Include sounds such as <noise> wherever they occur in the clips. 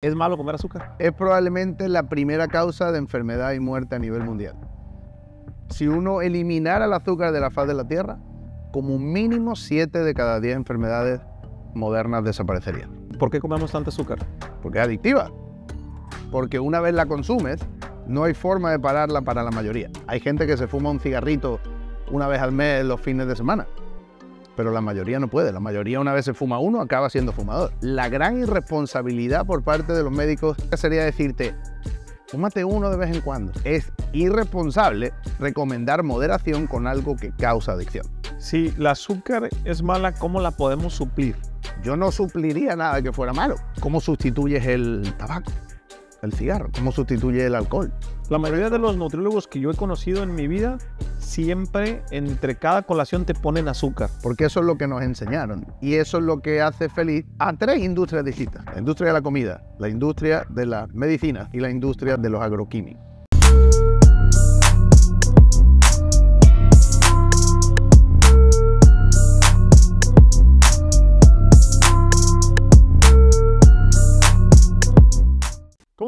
¿Es malo comer azúcar? Es probablemente la primera causa de enfermedad y muerte a nivel mundial. Si uno eliminara el azúcar de la faz de la Tierra, como mínimo 7 de cada 10 enfermedades modernas desaparecerían. ¿Por qué comemos tanto azúcar? Porque es adictiva. Porque una vez la consumes, no hay forma de pararla para la mayoría. Hay gente que se fuma un cigarrito una vez al mes los fines de semana pero la mayoría no puede. La mayoría una vez se fuma uno, acaba siendo fumador. La gran irresponsabilidad por parte de los médicos sería decirte, fúmate uno de vez en cuando. Es irresponsable recomendar moderación con algo que causa adicción. Si el azúcar es mala, ¿cómo la podemos suplir? Yo no supliría nada que fuera malo. ¿Cómo sustituyes el tabaco? El cigarro. ¿Cómo sustituyes el alcohol? La mayoría de los nutriólogos que yo he conocido en mi vida siempre entre cada colación te ponen azúcar. Porque eso es lo que nos enseñaron y eso es lo que hace feliz a tres industrias distintas. La industria de la comida, la industria de la medicina y la industria de los agroquímicos.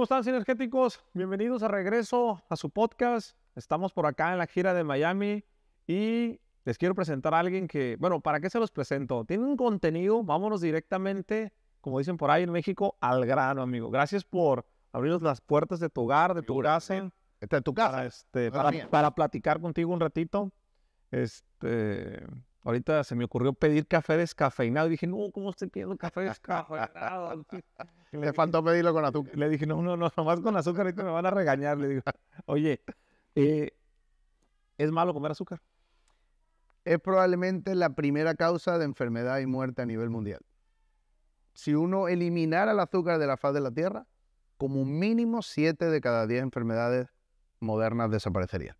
¿Cómo están, sinergéticos? Bienvenidos a regreso a su podcast. Estamos por acá en la gira de Miami y les quiero presentar a alguien que, bueno, ¿para qué se los presento? Tienen un contenido, vámonos directamente, como dicen por ahí en México, al grano, amigo. Gracias por abrirnos las puertas de tu hogar, de tu casa. tu casa. este, ah, para platicar contigo un ratito. Este, Ahorita se me ocurrió pedir café descafeinado y dije, no, ¿cómo estoy pidiendo café descafeinado? <laughs> <laughs> Le faltó pedirlo con azúcar. Le dije, no, no, no, nomás con azúcar, ahorita me van a regañar. Le digo, <laughs> oye, eh, ¿es malo comer azúcar? Es probablemente la primera causa de enfermedad y muerte a nivel mundial. Si uno eliminara el azúcar de la faz de la Tierra, como mínimo 7 de cada 10 enfermedades modernas desaparecerían.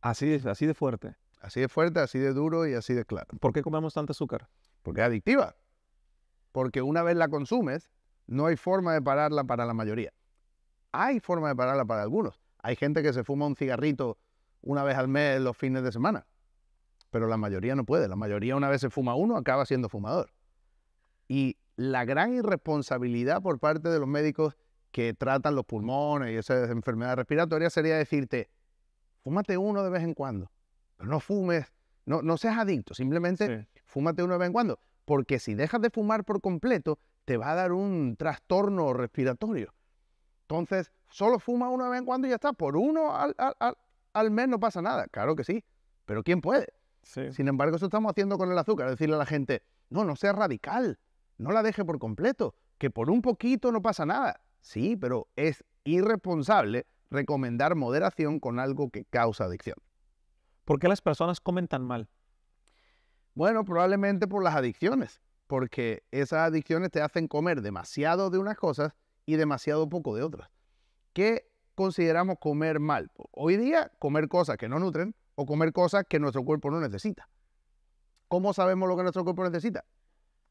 Así, así de fuerte. Así de fuerte, así de duro y así de claro. ¿Por qué comemos tanto azúcar? Porque es adictiva. Porque una vez la consumes, no hay forma de pararla para la mayoría. Hay forma de pararla para algunos. Hay gente que se fuma un cigarrito una vez al mes los fines de semana. Pero la mayoría no puede. La mayoría una vez se fuma uno, acaba siendo fumador. Y la gran irresponsabilidad por parte de los médicos que tratan los pulmones y esas enfermedades respiratorias sería decirte, fúmate uno de vez en cuando no fumes, no, no seas adicto, simplemente fúmate fúmate una vez en cuando, porque si dejas de fumar por completo, te va a dar un trastorno respiratorio. Entonces, solo fuma una vez en cuando y ya está, por uno al, al, mes no pasa nada, claro que sí, pero ¿quién puede? Sin embargo, eso estamos haciendo con el azúcar, decirle a la gente, no, no seas radical, no la deje por completo, que por un poquito no pasa nada. Sí, pero es irresponsable recomendar moderación con algo que causa adicción. ¿Por qué las personas comen tan mal? Bueno, probablemente por las adicciones, porque esas adicciones te hacen comer demasiado de unas cosas y demasiado poco de otras. ¿Qué consideramos comer mal? Hoy día, comer cosas que no nutren o comer cosas que nuestro cuerpo no necesita. ¿Cómo sabemos lo que nuestro cuerpo necesita?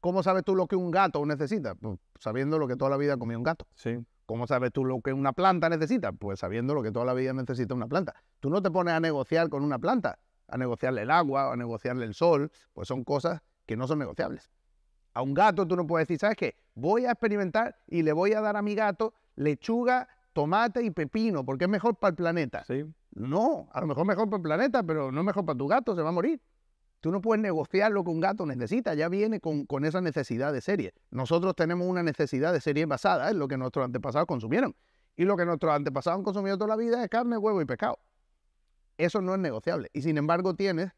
¿Cómo sabes tú lo que un gato necesita? Pues, sabiendo lo que toda la vida comió un gato. Sí. ¿Cómo sabes tú lo que una planta necesita? Pues sabiendo lo que toda la vida necesita una planta. Tú no te pones a negociar con una planta, a negociarle el agua, a negociarle el sol, pues son cosas que no son negociables. A un gato tú no puedes decir, ¿sabes qué? Voy a experimentar y le voy a dar a mi gato lechuga, tomate y pepino, porque es mejor para el planeta. Sí. No, a lo mejor mejor para el planeta, pero no mejor para tu gato, se va a morir. Tú no puedes negociar lo que un gato necesita, ya viene con, esa necesidad de serie. Nosotros tenemos una necesidad de serie basada en lo que nuestros antepasados consumieron. Y lo que nuestros antepasados han consumido toda la vida es carne, huevo y pescado. Eso no es negociable. Y sin embargo tienes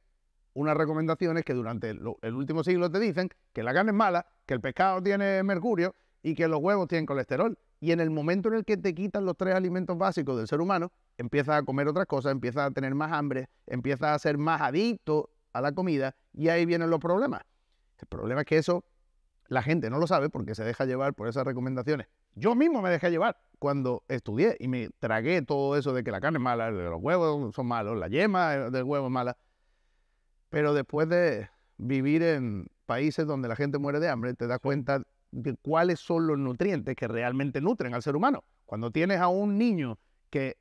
unas recomendaciones que durante el, el último siglo te dicen que la carne es mala, que el pescado tiene mercurio y que los huevos tienen colesterol. Y en el momento en el que te quitan los tres alimentos básicos del ser humano, empiezas a comer otras cosas, empiezas a tener más hambre, empiezas a ser más adicto a la comida y ahí vienen los problemas. El problema es que eso la gente no lo sabe porque se deja llevar por esas recomendaciones. Yo mismo me dejé llevar cuando estudié y me tragué todo eso de que la carne es mala, de los huevos son malos, la yema del huevo es mala. Pero después de vivir en países donde la gente muere de hambre, te das cuenta de cuáles son los nutrientes que realmente nutren al ser humano. Cuando tienes a un niño que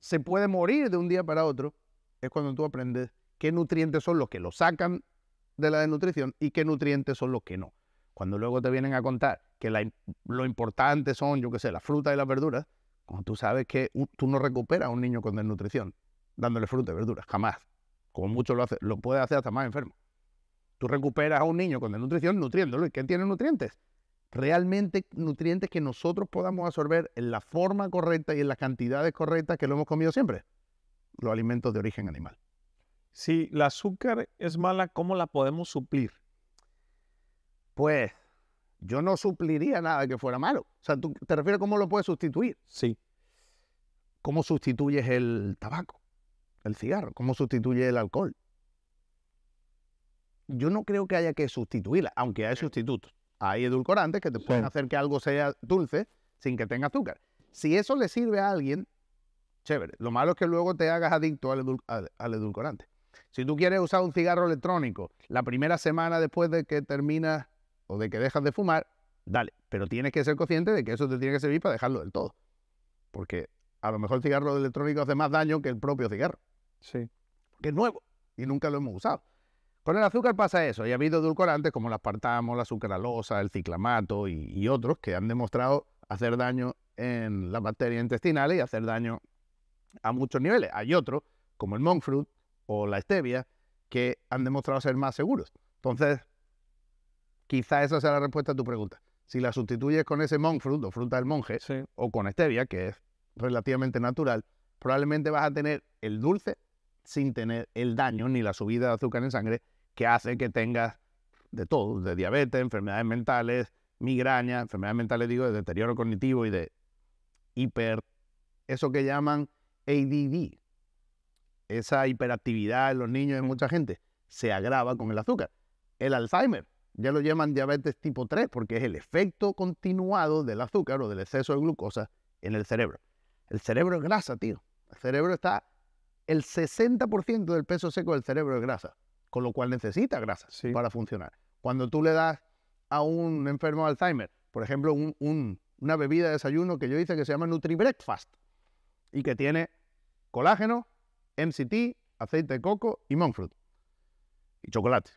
se puede morir de un día para otro, es cuando tú aprendes qué nutrientes son los que lo sacan de la desnutrición y qué nutrientes son los que no. Cuando luego te vienen a contar que lo importante son, yo qué sé, las frutas y las verduras, como tú sabes que tú no recuperas a un niño con desnutrición dándole fruta y verduras, jamás. Como mucho lo hace, lo puede hacer hasta más enfermo. Tú recuperas a un niño con desnutrición nutriéndolo. ¿Y qué tiene nutrientes? Realmente nutrientes que nosotros podamos absorber en la forma correcta y en las cantidades correctas que lo hemos comido siempre. Los alimentos de origen animal. Si la azúcar es mala, ¿cómo la podemos suplir? Pues yo no supliría nada que fuera malo. O sea, ¿tú te refieres a cómo lo puedes sustituir? Sí. ¿Cómo sustituyes el tabaco? El cigarro. ¿Cómo sustituyes el alcohol? Yo no creo que haya que sustituirla, aunque hay sustitutos. Hay edulcorantes que te pueden hacer que algo sea dulce sin que tenga azúcar. Si eso le sirve a alguien, chévere. Lo malo es que luego te hagas adicto al edulcorante. Si tú quieres usar un cigarro electrónico la primera semana después de que terminas o de que dejas de fumar, dale, pero tienes que ser consciente de que eso te tiene que servir para dejarlo del todo. Porque a lo mejor el cigarro electrónico hace más daño que el propio cigarro. Sí. Que es nuevo y nunca lo hemos usado. Con el azúcar pasa eso, y ha habido edulcorantes como el aspartamo, la sucralosa, el ciclamato y, y otros que han demostrado hacer daño en las bacterias intestinales y hacer daño a muchos niveles. Hay otros, como el monk fruit, o la stevia que han demostrado ser más seguros. Entonces, quizá esa sea la respuesta a tu pregunta. Si la sustituyes con ese monk fruit o fruta del monje o con stevia, que es relativamente natural, probablemente vas a tener el dulce sin tener el daño ni la subida de azúcar en sangre que hace que tengas de todo, de diabetes, enfermedades mentales, migraña, enfermedades mentales digo de deterioro cognitivo y de hiper, eso que llaman ADD, esa hiperactividad en los niños, en mucha gente, se agrava con el azúcar. El Alzheimer, ya lo llaman diabetes tipo 3 porque es el efecto continuado del azúcar o del exceso de glucosa en el cerebro. El cerebro es grasa, tío. El cerebro está, el 60% del peso seco del cerebro es grasa, con lo cual necesita grasa para funcionar. Cuando tú le das a un enfermo de Alzheimer, por ejemplo, una bebida de desayuno que yo hice que se llama Nutri Breakfast y que tiene colágeno, MCT, aceite de coco y Monfruit. Y chocolate.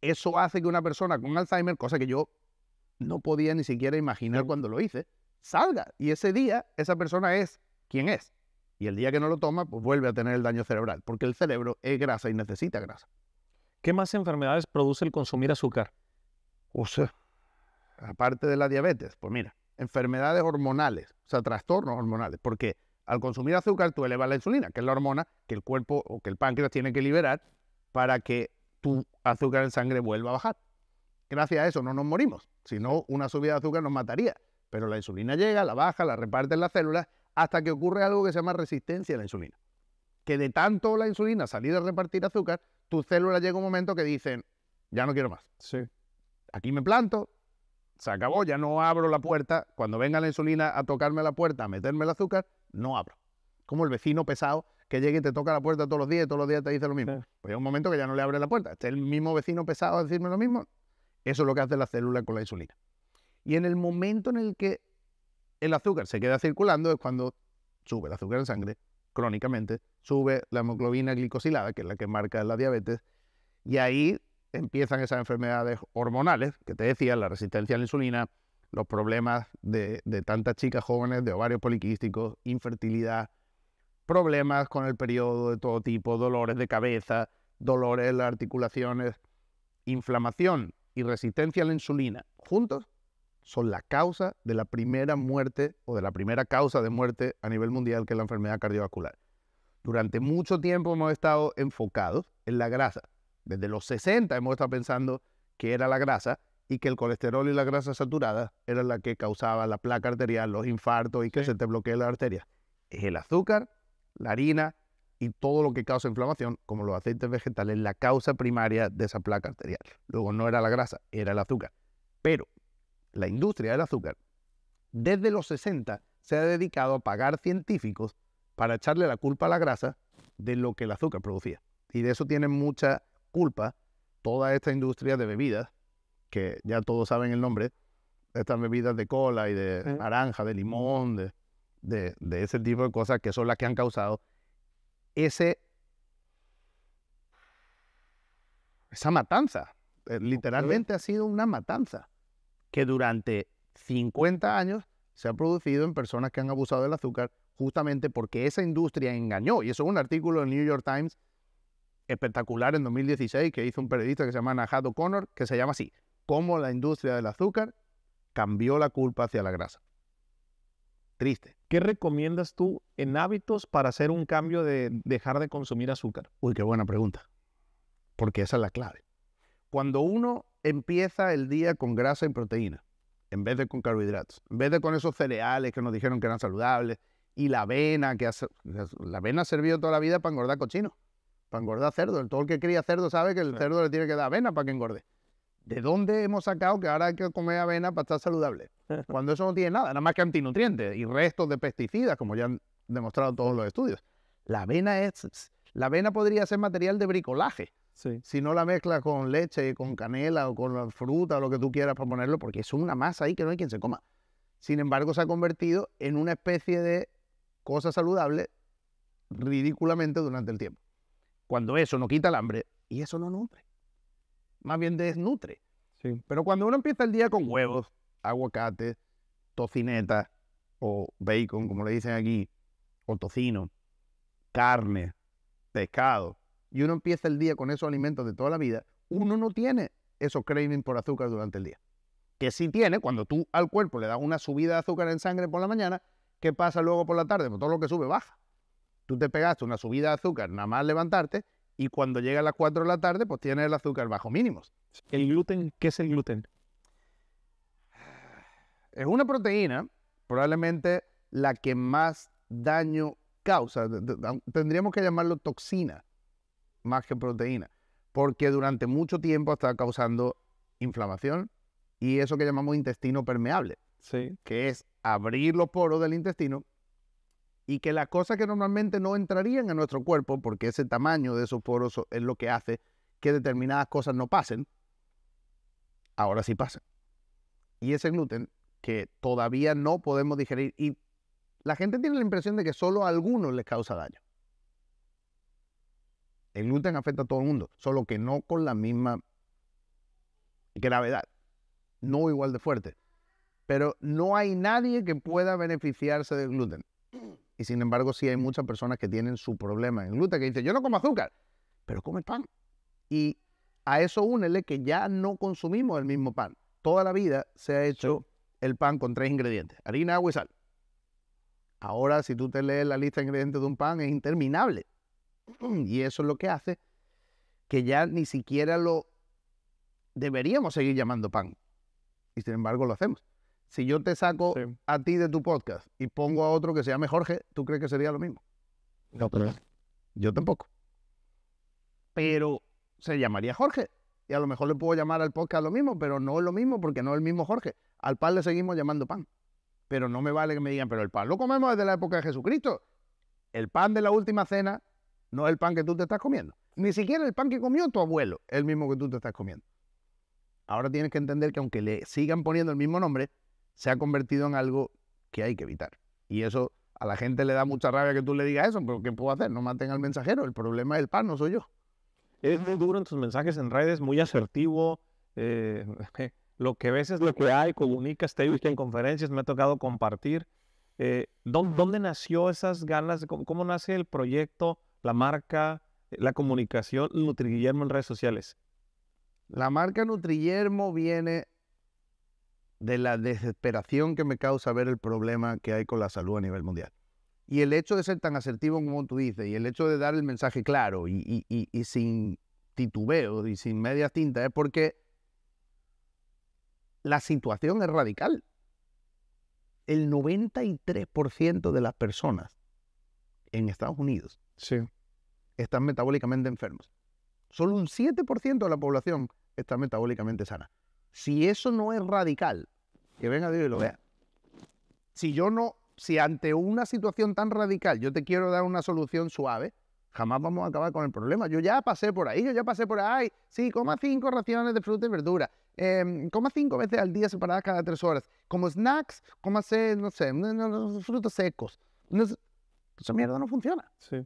Eso hace que una persona con Alzheimer, cosa que yo no podía ni siquiera imaginar cuando lo hice, salga. Y ese día esa persona es quien es. Y el día que no lo toma, pues vuelve a tener el daño cerebral, porque el cerebro es grasa y necesita grasa. ¿Qué más enfermedades produce el consumir azúcar? O sea, aparte de la diabetes, pues mira, enfermedades hormonales, o sea, trastornos hormonales, porque al consumir azúcar tú elevas la insulina, que es la hormona que el cuerpo o que el páncreas tiene que liberar para que tu azúcar en sangre vuelva a bajar. Gracias a eso no nos morimos, sino una subida de azúcar nos mataría. Pero la insulina llega, la baja, la reparte en las células hasta que ocurre algo que se llama resistencia a la insulina. Que de tanto la insulina salida a repartir azúcar, tus células llega un momento que dicen, ya no quiero más. Sí. Aquí me planto, se acabó, ya no abro la puerta. Cuando venga la insulina a tocarme la puerta, a meterme el azúcar, no abro. Como el vecino pesado que llega y te toca la puerta todos los días y todos los días te dice lo mismo. Pues hay un momento que ya no le abre la puerta. Este es el mismo vecino pesado a decirme lo mismo. Eso es lo que hace la célula con la insulina. Y en el momento en el que el azúcar se queda circulando es cuando sube el azúcar en sangre crónicamente, sube la hemoglobina glicosilada, que es la que marca la diabetes, y ahí empiezan esas enfermedades hormonales que te decía, la resistencia a la insulina, los problemas de, tantas chicas jóvenes de ovarios poliquísticos, infertilidad, problemas con el periodo de todo tipo, dolores de cabeza, dolores en las articulaciones, inflamación y resistencia a la insulina, juntos son la causa de la primera muerte o de la primera causa de muerte a nivel mundial que es la enfermedad cardiovascular. Durante mucho tiempo hemos estado enfocados en la grasa. Desde los 60 hemos estado pensando que era la grasa y que el colesterol y la grasa saturada eran la que causaba la placa arterial, los infartos y que se te bloquee la arteria. Es el azúcar, la harina y todo lo que causa inflamación, como los aceites vegetales, la causa primaria de esa placa arterial. Luego no era la grasa, era el azúcar. Pero la industria del azúcar, desde los 60, se ha dedicado a pagar científicos para echarle la culpa a la grasa de lo que el azúcar producía. Y de eso tiene mucha culpa toda esta industria de bebidas que ya todos saben el nombre, estas bebidas de cola y de naranja, de limón, de, de, ese tipo de cosas que son las que han causado ese, esa matanza. Eh, literalmente ha sido una matanza que durante 50 años se ha producido en personas que han abusado del azúcar justamente porque esa industria engañó. Y eso es un artículo del New York Times espectacular en 2016 que hizo un periodista que se llama Najado Connor, que se llama así, cómo la industria del azúcar cambió la culpa hacia la grasa. Triste. ¿Qué recomiendas tú en hábitos para hacer un cambio de dejar de consumir azúcar? Uy, qué buena pregunta. Porque esa es la clave. Cuando uno empieza el día con grasa y proteína, en vez de con carbohidratos, en vez de con esos cereales que nos dijeron que eran saludables, y la avena, que la avena ha servido toda la vida para engordar cochino, para engordar cerdo. Todo el que cría cerdo sabe que el cerdo le tiene que dar avena para que engorde. ¿de dónde hemos sacado que ahora hay que comer avena para estar saludable? <laughs> Cuando eso no tiene nada, nada más que antinutrientes y restos de pesticidas, como ya han demostrado todos los estudios. La avena es, la avena podría ser material de bricolaje. Si no la mezclas con leche, con canela o con la fruta o lo que tú quieras para ponerlo, porque es una masa ahí que no hay quien se coma. Sin embargo, se ha convertido en una especie de cosa saludable ridículamente durante el tiempo. Cuando eso no quita el hambre y eso no nutre más bien desnutre. Sí. Pero cuando uno empieza el día con huevos, aguacate, tocineta o bacon, como le dicen aquí, o tocino, carne, pescado, y uno empieza el día con esos alimentos de toda la vida, uno no tiene esos cravings por azúcar durante el día. Que sí tiene cuando tú al cuerpo le das una subida de azúcar en sangre por la mañana, ¿qué pasa luego por la tarde? Pues todo lo que sube baja. Tú te pegaste una subida de azúcar nada más levantarte y cuando llega a las 4 de la tarde, pues tiene el azúcar bajo mínimos. ¿El gluten? ¿Qué es el gluten? Es una proteína, probablemente la que más daño causa. Tendríamos que llamarlo toxina, más que proteína, porque durante mucho tiempo está causando inflamación y eso que llamamos intestino permeable, sí. que es abrir los poros del intestino y que las cosas que normalmente no entrarían a nuestro cuerpo, porque ese tamaño de esos poros es lo que hace que determinadas cosas no pasen, ahora sí pasan. Y ese gluten que todavía no podemos digerir y la gente tiene la impresión de que solo a algunos les causa daño. El gluten afecta a todo el mundo, solo que no con la misma gravedad, no igual de fuerte. Pero no hay nadie que pueda beneficiarse del gluten. Y sin embargo, sí hay mm. muchas personas que tienen su problema en gluten, que dicen, yo no como azúcar, pero come pan. Y a eso únele que ya no consumimos el mismo pan. Toda la vida se ha hecho el pan con tres ingredientes, harina, agua y sal. Ahora, si tú te lees la lista de ingredientes de un pan, es interminable. <clears throat> Y eso es lo que hace que ya ni siquiera lo deberíamos seguir llamando pan. Y sin embargo, lo hacemos. Si yo te saco a ti de tu podcast y pongo a otro que se llame Jorge, ¿tú crees que sería lo mismo? No, pero yo tampoco. Pero se llamaría Jorge. Y a lo mejor le puedo llamar al podcast lo mismo, pero no es lo mismo porque no es el mismo Jorge. Al pan le seguimos llamando pan. Pero no me vale que me digan, pero el pan lo comemos desde la época de Jesucristo. El pan de la última cena no es el pan que tú te estás comiendo. Ni siquiera el pan que comió tu abuelo es el mismo que tú te estás comiendo. Ahora tienes que entender que aunque le sigan poniendo el mismo nombre, se ha convertido en algo que hay que evitar. Y eso a la gente le da mucha rabia que tú le digas eso, pero ¿qué puedo hacer? No maten al mensajero, el problema del pan, no soy yo. Es muy duro en tus mensajes en redes, muy asertivo. Eh, <laughs> lo que ves es lo que hay, comunicas, te he visto en conferencias, me ha tocado compartir. Eh, ¿dónde, nació esas ganas? Cómo, ¿Cómo, nace el proyecto, la marca, la comunicación Nutriyermo en redes sociales? La marca Nutriyermo viene de la desesperación que me causa ver el problema que hay con la salud a nivel mundial. Y el hecho de ser tan asertivo como tú dices, y el hecho de dar el mensaje claro y, sin titubeos y sin medias tintas, es porque la situación es radical. El 93% de las personas en Estados Unidos están metabólicamente enfermos. Solo un 7% de la población está metabólicamente sana. Si eso no es radical, que venga Dios y lo vea. Si yo no, si ante una situación tan radical yo te quiero dar una solución suave, jamás vamos a acabar con el problema. Yo ya pasé por ahí, yo ya pasé por ahí. Sí, coma cinco raciones de fruta y verdura. Em, coma cinco veces al día separadas cada tres horas. Como snacks, coma no sé, frutos secos. esa mierda no funciona. Sí.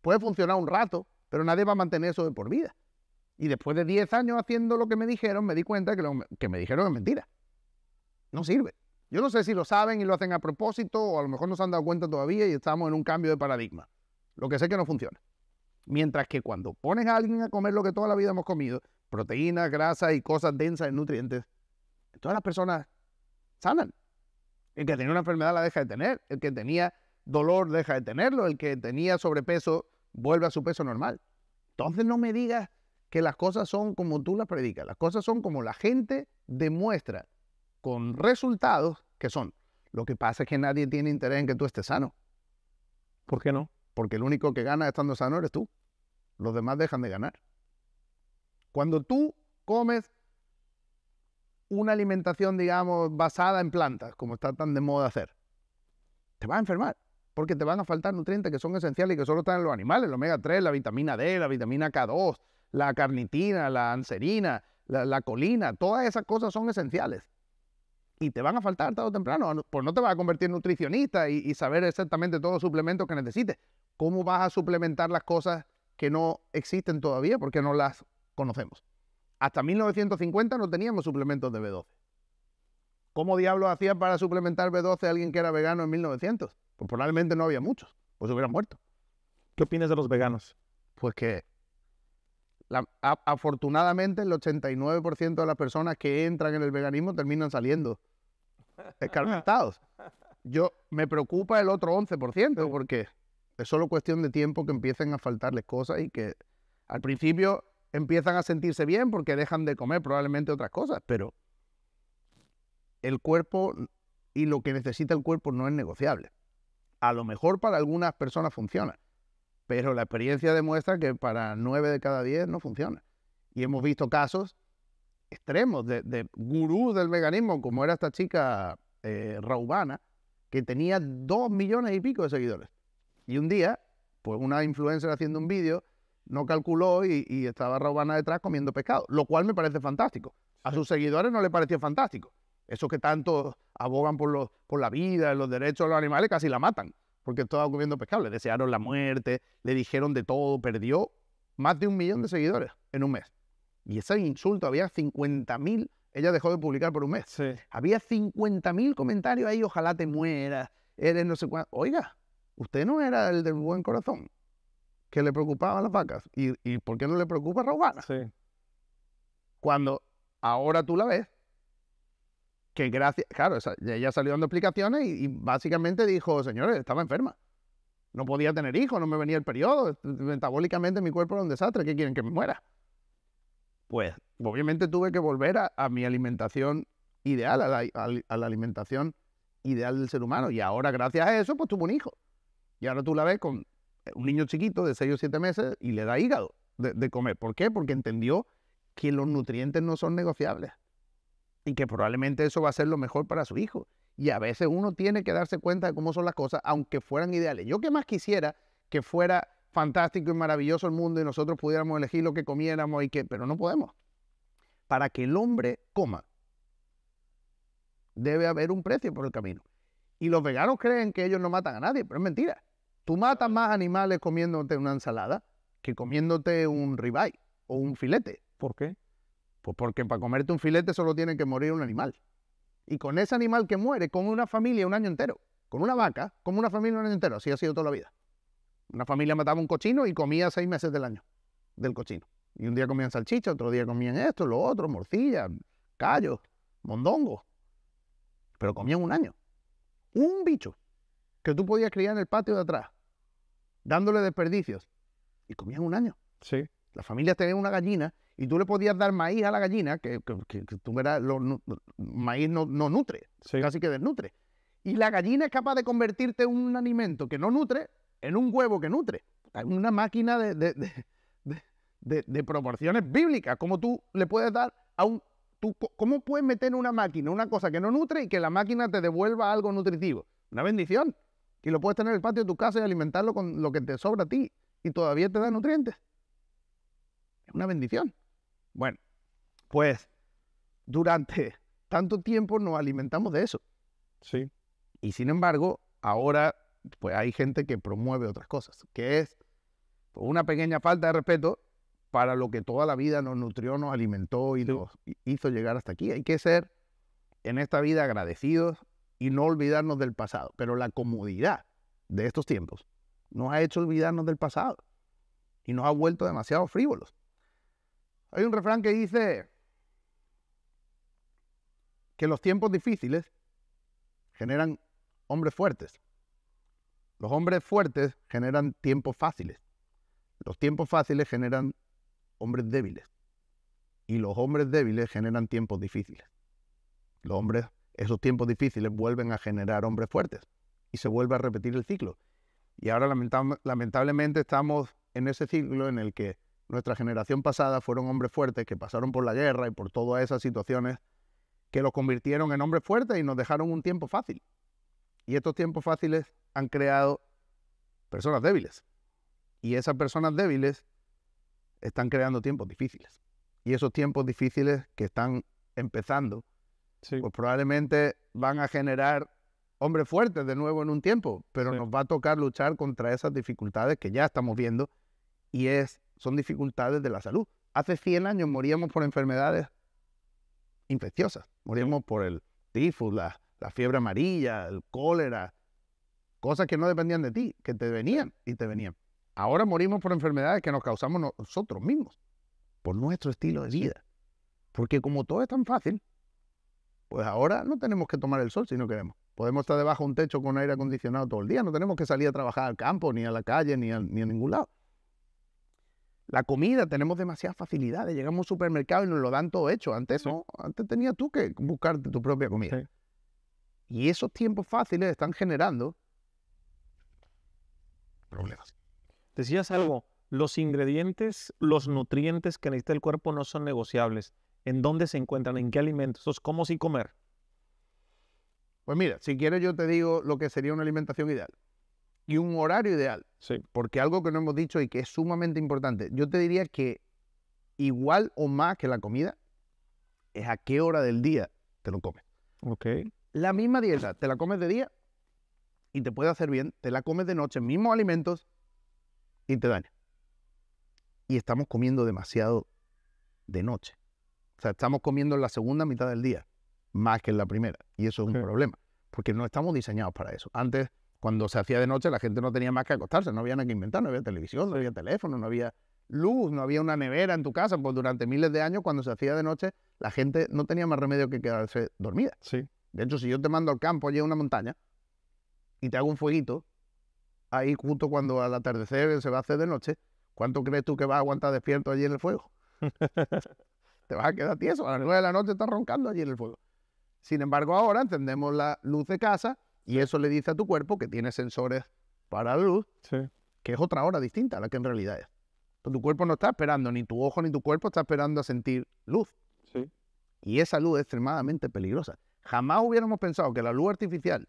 Puede funcionar un rato, pero nadie va a mantener eso de por vida. Y después de 10 años haciendo lo que me dijeron, me di cuenta que lo que me dijeron es mentira. No sirve. Yo no sé si lo saben y lo hacen a propósito o a lo mejor no se han dado cuenta todavía y estamos en un cambio de paradigma. Lo que sé que no funciona. Mientras que cuando pones a alguien a comer lo que toda la vida hemos comido, proteínas, grasas y cosas densas en nutrientes, todas las personas sanan. El que tenía una enfermedad la deja de tener. El que tenía dolor deja de tenerlo. El que tenía sobrepeso vuelve a su peso normal. Entonces no me digas que las cosas son como tú las predicas, las cosas son como la gente demuestra con resultados que son. Lo que pasa es que nadie tiene interés en que tú estés sano. ¿Por qué no? Porque el único que gana estando sano eres tú. Los demás dejan de ganar. Cuando tú comes una alimentación, digamos, basada en plantas, como está tan de moda hacer, te vas a enfermar, porque te van a faltar nutrientes que son esenciales y que solo están en los animales, el omega 3, la vitamina D, la vitamina K2, la carnitina, la anserina, la, colina, todas esas cosas son esenciales. Y te van a faltar tarde o temprano, pues no te vas a convertir en nutricionista y, saber exactamente todos los suplementos que necesites. ¿Cómo vas a suplementar las cosas que no existen todavía porque no las conocemos? Hasta 1950 no teníamos suplementos de B12. ¿Cómo diablos hacía para suplementar B12 a alguien que era vegano en 1900? Pues probablemente no había muchos, pues hubieran muerto. ¿Qué opinas de los veganos? Pues que afortunadamente, el 89% de las personas que entran en el veganismo terminan saliendo escarmentados. Yo, me preocupa el otro 11%, porque es solo cuestión de tiempo que empiecen a faltarles cosas y que al principio empiezan a sentirse bien porque dejan de comer probablemente otras cosas, pero el cuerpo y lo que necesita el cuerpo no es negociable. A lo mejor para algunas personas funciona, pero la experiencia demuestra que para 9 de cada 10 no funciona. Y hemos visto casos extremos de, gurús del veganismo, como era esta chica eh, Raubana, que tenía 2 millones y pico de seguidores. Y un día, pues una influencer haciendo un vídeo no calculó y, estaba Raubana detrás comiendo pescado, lo cual me parece fantástico. A sus seguidores no le pareció fantástico. eso que tanto abogan por, los, por la vida, los derechos de los animales, casi la matan porque estaba comiendo pescado. Le desearon la muerte, le dijeron de todo, perdió más de un millón de seguidores en un mes. Y ese insulto, había 50.000, ella dejó de publicar por un mes. Había 50.000 comentarios ahí, ojalá te mueras, eres no sé cuánto. Oiga, usted no era el del buen corazón, que le preocupaban las vacas. ¿Y, por qué no le preocupa a Sí. Cuando ahora tú la ves que gracias, claro, ella salió dando explicaciones y, básicamente dijo, señores, estaba enferma. No podía tener hijos, no me venía el periodo, metabólicamente mi cuerpo era un desastre, ¿qué quieren que me muera? Pues obviamente tuve que volver a, mi alimentación ideal, a la, alimentación ideal del ser humano. Y ahora, gracias a eso, pues tuvo un hijo. Y ahora tú la ves con eh, un niño chiquito de 6 o 7 meses y le da hígado de, de, comer. ¿Por qué? Porque entendió que los nutrientes no son negociables y que probablemente eso va a ser lo mejor para su hijo. Y a veces uno tiene que darse cuenta de cómo son las cosas, aunque fueran ideales. Yo que más quisiera que fuera fantástico y maravilloso el mundo y nosotros pudiéramos elegir lo que comiéramos y que, pero no podemos. Para que el hombre coma, debe haber un precio por el camino. Y los veganos creen que ellos no matan a nadie, pero es mentira. Tú matas más animales comiéndote una ensalada que comiéndote un ribeye o un filete. ¿Por qué? Pues porque para comerte un filete solo tiene que morir un animal. Y con ese animal que muere, con una familia un año entero. Con una vaca, como una familia un año entero. Así ha sido toda la vida. Una familia mataba un cochino y comía seis meses del año del cochino. Y un día comían salchicha, otro día comían esto, lo otro, morcilla, callos, mondongo. Pero comían un año. Un bicho que tú podías criar en el patio de atrás, dándole desperdicios. Y comían un año. Sí. Las familias tenían una gallina y tú le podías dar maíz a la gallina, que, tú verás, lo, maíz no, nutre, casi que desnutre. Y la gallina es capaz de convertirte un alimento que no nutre en un huevo que nutre. Es una máquina de, proporciones bíblicas. ¿Cómo tú le puedes dar a un... ¿Cómo puedes meter en una máquina una cosa que no nutre y que la máquina te devuelva algo nutritivo? Una bendición. Que lo puedes tener en el patio de tu casa y alimentarlo con lo que te sobra a ti y todavía te da nutrientes. Es una bendición. Bueno, pues durante tanto tiempo nos alimentamos de eso. Sí. Y sin embargo, ahora pues hay gente que promueve otras cosas, que es pues, una pequeña falta de respeto para lo que toda la vida nos nutrió, nos alimentó y nos hizo llegar hasta aquí. Hay que ser en esta vida agradecidos y no olvidarnos del pasado. Pero la comodidad de estos tiempos nos ha hecho olvidarnos del pasado y nos ha vuelto demasiado frívolos. Hay un refrán que dice que los tiempos difíciles generan hombres fuertes. Los hombres fuertes generan tiempos fáciles. Los tiempos fáciles generan hombres débiles. Y los hombres débiles generan tiempos difíciles. Los hombres, esos tiempos difíciles vuelven a generar hombres fuertes. Y se vuelve a repetir el ciclo. Y ahora lamentablemente estamos en ese ciclo en el que nuestra generación pasada fueron hombres fuertes que pasaron por la guerra y por todas esas situaciones que los convirtieron en hombres fuertes y nos dejaron un tiempo fácil. Y estos tiempos fáciles han creado personas débiles. Y esas personas débiles están creando tiempos difíciles. Y esos tiempos difíciles que están empezando, sí. pues probablemente van a generar hombres fuertes de nuevo en un tiempo, pero nos va a tocar luchar contra esas dificultades que ya estamos viendo y es son dificultades de la salud. Hace 100 años moríamos por enfermedades infecciosas, moríamos por el tifus, la, fiebre amarilla, el cólera, cosas que no dependían de ti, que te venían y te venían. Ahora morimos por enfermedades que nos causamos nosotros mismos, por nuestro estilo de vida. Porque como todo es tan fácil, pues ahora no tenemos que tomar el sol si no queremos. Podemos estar debajo de un techo con aire acondicionado todo el día, no tenemos que salir a trabajar al campo, ni a la calle, ni ni a ningún lado. La comida, tenemos demasiadas facilidades. Llegamos un supermercado y nos lo dan todo hecho. Antes antes tenías tú que buscarte tu propia comida. Y esos tiempos fáciles están generando problemas. Decías algo, los ingredientes, los nutrientes que necesita el cuerpo no son negociables. ¿En dónde se encuentran? ¿En qué alimentos? ¿Cómo como comer? Pues mira, si quieres yo te digo lo que sería una alimentación ideal y un horario ideal. Sí. Porque algo que no hemos dicho y que es sumamente importante, yo te diría que igual o más que la comida es a qué hora del día te lo comes. Ok. La misma dieta, te la comes de día y te puede hacer bien, te la comes de noche, mismos alimentos y te daña. Y estamos comiendo demasiado de noche. O sea, estamos comiendo en la segunda mitad del día, más que en la primera. Y eso es un problema, porque no estamos diseñados para eso. Antes cuando se hacía de noche la gente no tenía más que acostarse, no había nada que inventar, no había televisión, no había teléfono, no había luz, no había una nevera en tu casa. Pues durante miles de años, cuando se hacía de noche, la gente no tenía más remedio que quedarse dormida. Sí. De hecho, si yo te mando al campo, allí a una montaña, y te hago un fueguito, ahí justo cuando al atardecer se va a hacer de noche, ¿cuánto crees tú que vas a aguantar despierto allí en el fuego? <laughs> te vas a quedar tieso, a las nueve de la noche estás roncando allí en el fuego. Sin embargo, ahora encendemos la luz de casa, y eso le dice a tu cuerpo que tiene sensores para la luz, que es otra hora distinta a la que en realidad es. tu cuerpo no está esperando, ni tu ojo ni tu cuerpo está esperando a sentir luz. Y esa luz es extremadamente peligrosa. Jamás hubiéramos pensado que la luz artificial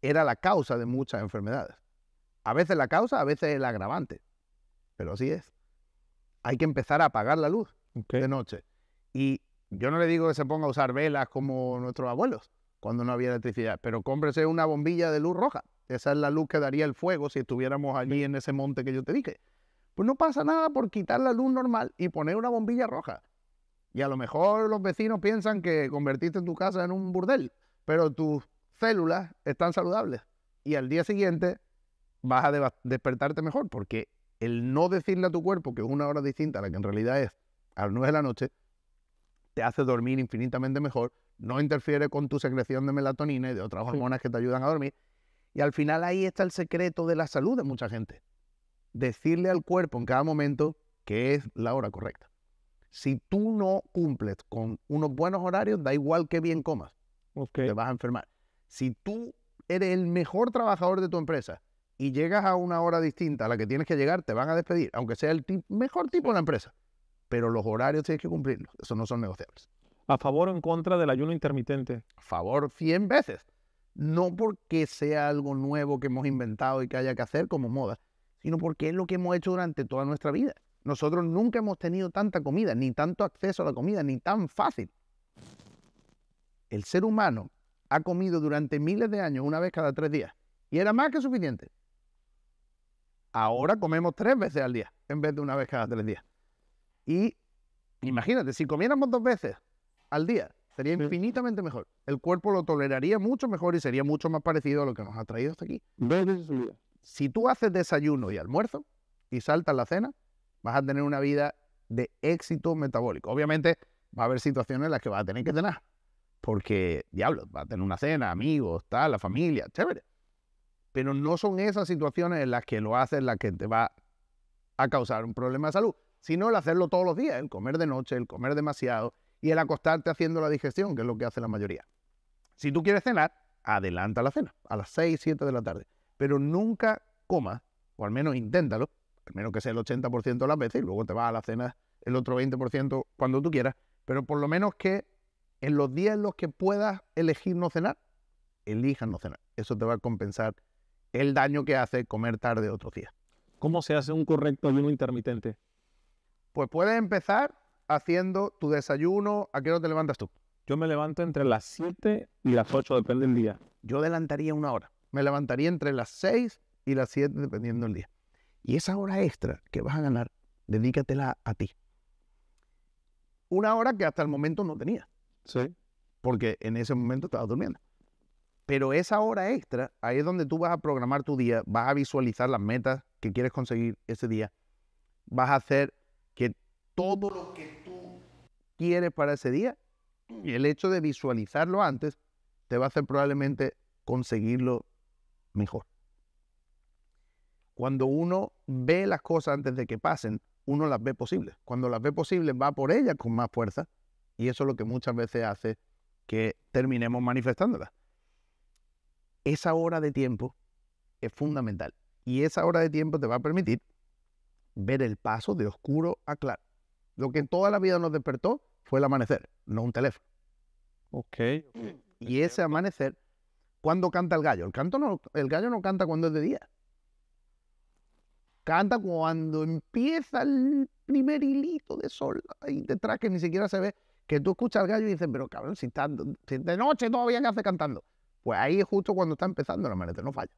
era la causa de muchas enfermedades. A veces la causa, a veces el agravante. Pero así es. Hay que empezar a apagar la luz de noche. Y yo no le digo que se ponga a usar velas como nuestros abuelos, cuando no había electricidad. Pero cómprese una bombilla de luz roja. Esa es la luz que daría el fuego si estuviéramos allí en ese monte que yo te dije. Pues no pasa nada por quitar la luz normal y poner una bombilla roja. Y a lo mejor los vecinos piensan que convertiste tu casa en un burdel, pero tus células están saludables. Y al día siguiente vas a despertarte mejor, porque el no decirle a tu cuerpo que es una hora distinta a la que en realidad es a las 9 de la noche, te hace dormir infinitamente mejor no interfiere con tu secreción de melatonina y de otras hormonas que te ayudan a dormir. Y al final ahí está el secreto de la salud de mucha gente. Decirle al cuerpo en cada momento que es la hora correcta. Si tú no cumples con unos buenos horarios, da igual que bien comas, te vas a enfermar. Si tú eres el mejor trabajador de tu empresa y llegas a una hora distinta a la que tienes que llegar, te van a despedir, aunque sea el mejor tipo de la empresa. Pero los horarios tienes que cumplirlos, eso no son negociables. ¿A favor o en contra del ayuno intermitente? A favor 100 veces. No porque sea algo nuevo que hemos inventado y que haya que hacer como moda, sino porque es lo que hemos hecho durante toda nuestra vida. Nosotros nunca hemos tenido tanta comida, ni tanto acceso a la comida, ni tan fácil. El ser humano ha comido durante miles de años una vez cada tres días y era más que suficiente. Ahora comemos tres veces al día en vez de una vez cada tres días. Y imagínate, si comiéramos dos veces al día. Sería infinitamente mejor. El cuerpo lo toleraría mucho mejor y sería mucho más parecido a lo que nos ha traído hasta aquí. Si tú haces desayuno y almuerzo y saltas la cena, vas a tener una vida de éxito metabólico. Obviamente va a haber situaciones en las que vas a tener que cenar, porque, diablo, vas a tener una cena, amigos, tal, la familia, chévere. Pero no son esas situaciones en las que lo haces las que te va a causar un problema de salud, sino el hacerlo todos los días, el comer de noche, el comer demasiado, y el acostarte haciendo la digestión, que es lo que hace la mayoría. Si tú quieres cenar, adelanta la cena a las 6, 7 de la tarde. Pero nunca comas, o al menos inténtalo, al menos que sea el 80% de las veces, y luego te vas a la cena el otro 20% cuando tú quieras, pero por lo menos que en los días en los que puedas elegir no cenar, elijas no cenar. Eso te va a compensar el daño que hace comer tarde otros días. ¿Cómo se hace un correcto ayuno intermitente? Pues puedes empezar haciendo tu desayuno? ¿A qué hora te levantas tú? Yo me levanto entre las 7 y las 8, depende del día. Yo adelantaría una hora. Me levantaría entre las 6 y las 7, dependiendo del día. Y esa hora extra que vas a ganar, dedícatela a ti. Una hora que hasta el momento no tenía. Sí. Porque en ese momento estabas durmiendo. Pero esa hora extra, ahí es donde tú vas a programar tu día, vas a visualizar las metas que quieres conseguir ese día, vas a hacer todo lo que tú quieres para ese día. Y el hecho de visualizarlo antes te va a hacer probablemente conseguirlo mejor. Cuando uno ve las cosas antes de que pasen, uno las ve posibles. Cuando las ve posibles, va por ellas con más fuerza. Y eso es lo que muchas veces hace que terminemos manifestándolas. Esa hora de tiempo es fundamental. Y esa hora de tiempo te va a permitir ver el paso de oscuro a claro. Lo que toda la vida nos despertó fue el amanecer, no un teléfono. Ok. Mm, y ese amanecer, ¿cuándo canta el gallo? El, canto no, el gallo no canta cuando es de día. Canta cuando empieza el primer hilito de sol ahí detrás que ni siquiera se ve. Que tú escuchas al gallo y dices, pero cabrón, si, está, de noche todavía que hace cantando. Pues ahí es justo cuando está empezando el amanecer, no falla.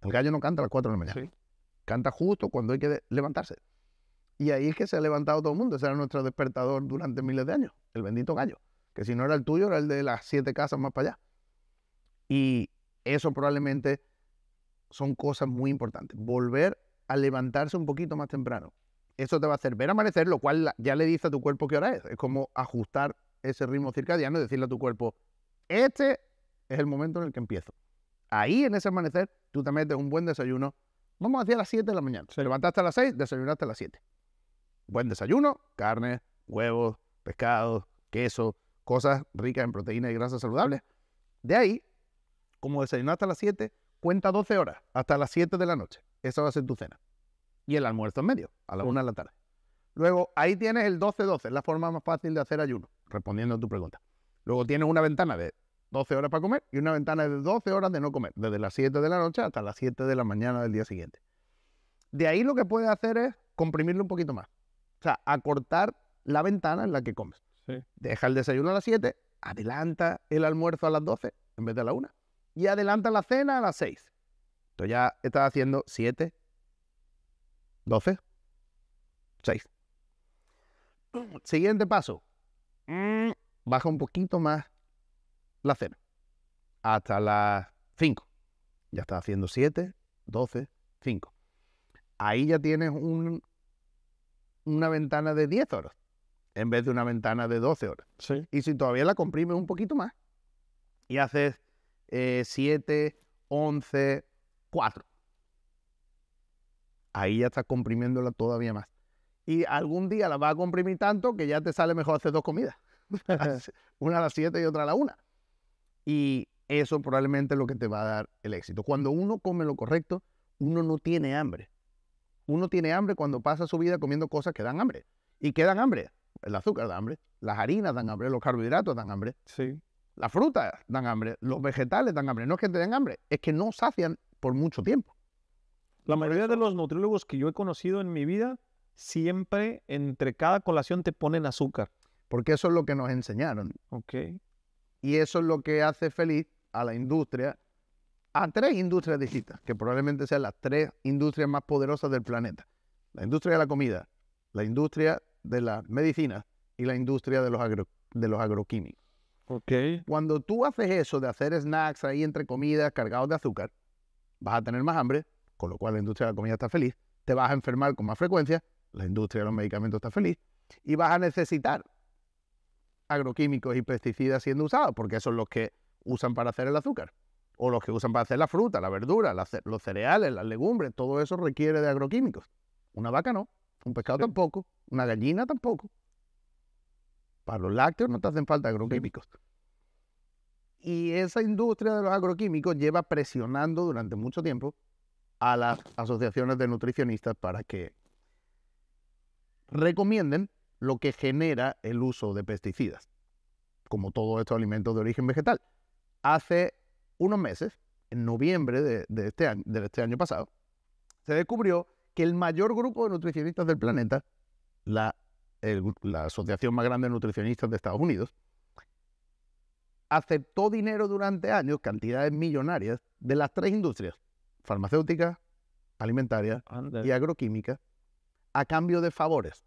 El gallo no canta a las 4 de la mañana. Canta justo cuando hay que levantarse. Y ahí es que se ha levantado todo el mundo. Ese era nuestro despertador durante miles de años, el bendito gallo. Que si no era el tuyo, era el de las siete casas más para allá. Y eso probablemente son cosas muy importantes. Volver a levantarse un poquito más temprano. Eso te va a hacer ver amanecer, lo cual ya le dice a tu cuerpo qué hora es. Es como ajustar ese ritmo circadiano y decirle a tu cuerpo, este es el momento en el que empiezo. Ahí, en ese amanecer, tú te metes un buen desayuno. Vamos hacia las 7 de la mañana. Se levantaste a las 6, desayunaste a las 7 buen desayuno, carne, huevos, pescado, queso, cosas ricas en proteínas y grasas saludables. De ahí, como desayuno hasta las 7, cuenta 12 horas hasta las 7 de la noche. Esa va a ser tu cena. Y el almuerzo en medio, a la 1 de la tarde. Luego, ahí tienes el 12-12, es la forma más fácil de hacer ayuno, respondiendo a tu pregunta. Luego tienes una ventana de 12 horas para comer y una ventana de 12 horas de no comer, desde las 7 de la noche hasta las 7 de la mañana del día siguiente. De ahí lo que puedes hacer es comprimirlo un poquito más. O sea, acortar la ventana en la que comes. Deja el desayuno a las 7, adelanta el almuerzo a las 12 en vez de a la 1 y adelanta la cena a las 6. Entonces ya estás haciendo 7, 12, 6. Siguiente paso. Mm, baja un poquito más la cena. Hasta las 5. Ya estás haciendo 7, 12, 5. Ahí ya tienes un una ventana de 10 horas en vez de una ventana de 12 horas. Y si todavía la comprimes un poquito más y haces 7, 11, 4. Ahí ya estás comprimiéndola todavía más. Y algún día la vas a comprimir tanto que ya te sale mejor hacer dos comidas. <laughs> <laughs> una a las 7 y otra a la 1. Y eso probablemente es lo que te va a dar el éxito. Cuando uno come lo correcto, uno no tiene hambre. Uno tiene hambre cuando pasa su vida comiendo cosas que dan hambre. ¿Y qué dan hambre? El azúcar da hambre, las harinas dan hambre, los carbohidratos dan hambre. Sí. Las frutas dan hambre, los vegetales dan hambre. No es que te den hambre, es que no sacian por mucho tiempo. La mayoría de los nutriólogos que yo he conocido en mi vida, siempre entre cada colación te ponen azúcar. Porque eso es lo que nos enseñaron. Ok. Y eso es lo que hace feliz a la industria a tres industrias distintas, que probablemente sean las tres industrias más poderosas del planeta. La industria de la comida, la industria de la medicina y la industria de los, agro, de los agroquímicos. Okay. Cuando tú haces eso de hacer snacks ahí entre comidas cargados de azúcar, vas a tener más hambre, con lo cual la industria de la comida está feliz, te vas a enfermar con más frecuencia, la industria de los medicamentos está feliz, y vas a necesitar agroquímicos y pesticidas siendo usados, porque esos son los que usan para hacer el azúcar o los que usan para hacer la fruta, la verdura, los cereales, las legumbres, todo eso requiere de agroquímicos. Una vaca no, un pescado tampoco, una gallina tampoco. Para los lácteos no te hacen falta agroquímicos. Y esa industria de los agroquímicos lleva presionando durante mucho tiempo a las asociaciones de nutricionistas para que recomienden lo que genera el uso de pesticidas, como todos estos alimentos de origen vegetal. Hace unos meses, en noviembre de, este, este, año, pasado, se descubrió que el mayor grupo de nutricionistas del planeta, la, asociación más grande de nutricionistas de Estados Unidos, aceptó dinero durante años, cantidades millonarias, de las tres industrias, farmacéutica, alimentaria y agroquímica, a cambio de favores.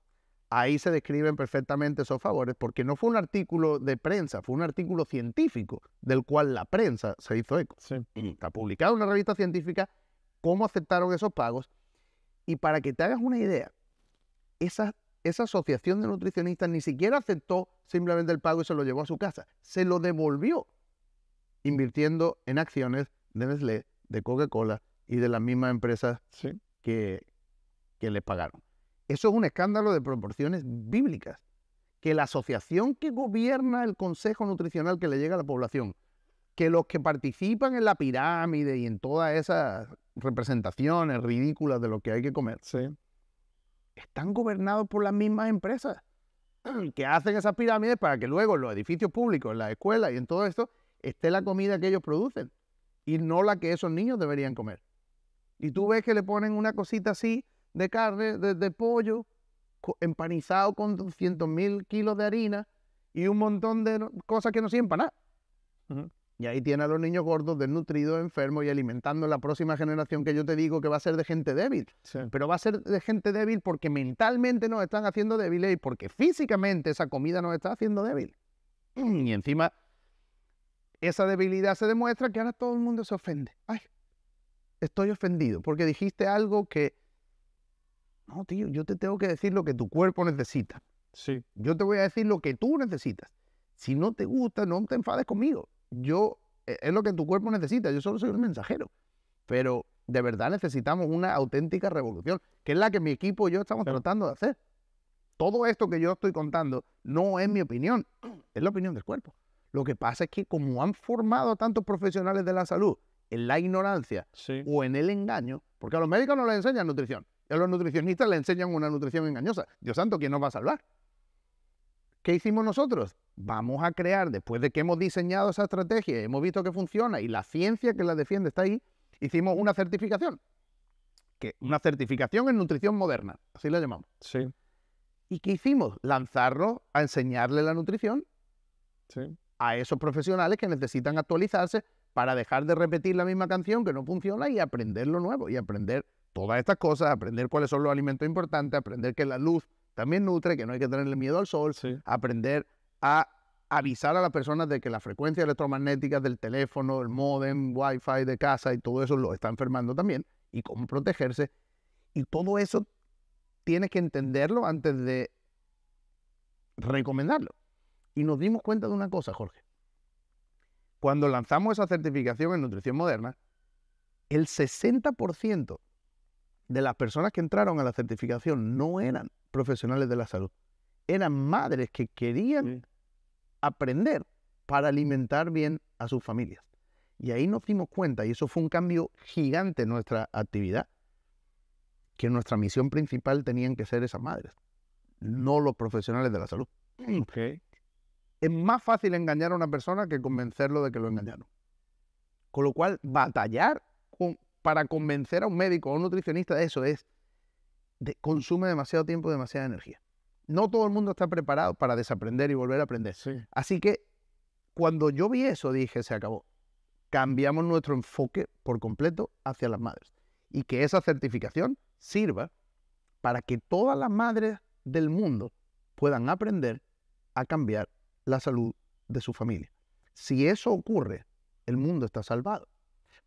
Ahí se describen perfectamente esos favores, porque no fue un artículo de prensa, fue un artículo científico del cual la prensa se hizo eco. Sí. está publicado en una revista científica cómo aceptaron esos pagos. Y para que te hagas una idea, esa, asociación de nutricionistas ni siquiera aceptó simplemente el pago y se lo llevó a su casa, se lo devolvió, invirtiendo en acciones de Nestlé, de Coca-Cola y de las mismas empresas que, que les pagaron. Eso es un escándalo de proporciones bíblicas. Que la asociación que gobierna el consejo nutricional que le llega a la población, que los que participan en la pirámide y en todas esas representaciones ridículas de lo que hay que comer, están gobernados por las mismas empresas <clears throat> que hacen esas pirámides para que luego en los edificios públicos, en las escuelas y en todo esto, esté la comida que ellos producen y no la que esos niños deberían comer. Y tú ves que le ponen una cosita así de carne, de, pollo, empanizado con 200 mil kilos de harina y un montón de cosas que no sirven para nada. Y ahí tiene a los niños gordos, desnutridos, enfermos y alimentando la próxima generación que yo te digo que va a ser de gente débil. Pero va a ser de gente débil porque mentalmente nos están haciendo débiles y porque físicamente esa comida nos está haciendo débil. Y encima, esa debilidad se demuestra que ahora todo el mundo se ofende. Ay, estoy ofendido porque dijiste algo que no, tío, yo te tengo que decir lo que tu cuerpo necesita. Sí. Yo te voy a decir lo que tú necesitas. Si no te gusta, no te enfades conmigo. Yo, e, es lo que tu cuerpo necesita. Yo solo soy un mensajero. Pero de verdad necesitamos una auténtica revolución, que es la que mi equipo y yo estamos tratando de hacer. Todo esto que yo estoy contando no es mi opinión, es la opinión del cuerpo. Lo que pasa es que como han formado tantos profesionales de la salud en la ignorancia o en el engaño, porque a los médicos no les enseñan nutrición, a los nutricionistas le enseñan una nutrición engañosa. Dios santo, ¿quién nos va a salvar? ¿Qué hicimos nosotros? Vamos a crear, después de que hemos diseñado esa estrategia, hemos visto que funciona y la ciencia que la defiende está ahí, hicimos una certificación. Que una certificación en nutrición moderna, así la llamamos. Sí. ¿Y qué hicimos? Lanzarlo a enseñarle la nutrición a esos profesionales que necesitan actualizarse para dejar de repetir la misma canción que no funciona y aprender lo nuevo y aprender todas estas cosas, aprender cuáles son los alimentos importantes, aprender que la luz también nutre, que no hay que tenerle miedo al sol, aprender a avisar a las personas de que las frecuencias electromagnéticas del teléfono, el modem, wifi de casa y todo eso lo está enfermando también y cómo protegerse. Y todo eso tienes que entenderlo antes de recomendarlo. Y nos dimos cuenta de una cosa, Jorge. Cuando lanzamos esa certificación en nutrición moderna, el 60% de las personas que entraron a la certificación no eran profesionales de la salud, eran madres que querían aprender para mm. alimentar bien a sus familias. Y ahí nos dimos cuenta, y eso fue un cambio gigante en nuestra actividad, que nuestra misión principal tenían que ser esas madres, no los profesionales de la salud. <clears throat> Es más fácil engañar a una persona que convencerlo de que lo engañaron. Con lo cual, batallar para convencer a un médico o a un nutricionista de eso es, de, consume demasiado tiempo, demasiada energía. No todo el mundo está preparado para desaprender y volver a aprender. Así que cuando yo vi eso dije, se acabó. Cambiamos nuestro enfoque por completo hacia las madres. Y que esa certificación sirva para que todas las madres del mundo puedan aprender a cambiar la salud de su familia. Si eso ocurre, el mundo está salvado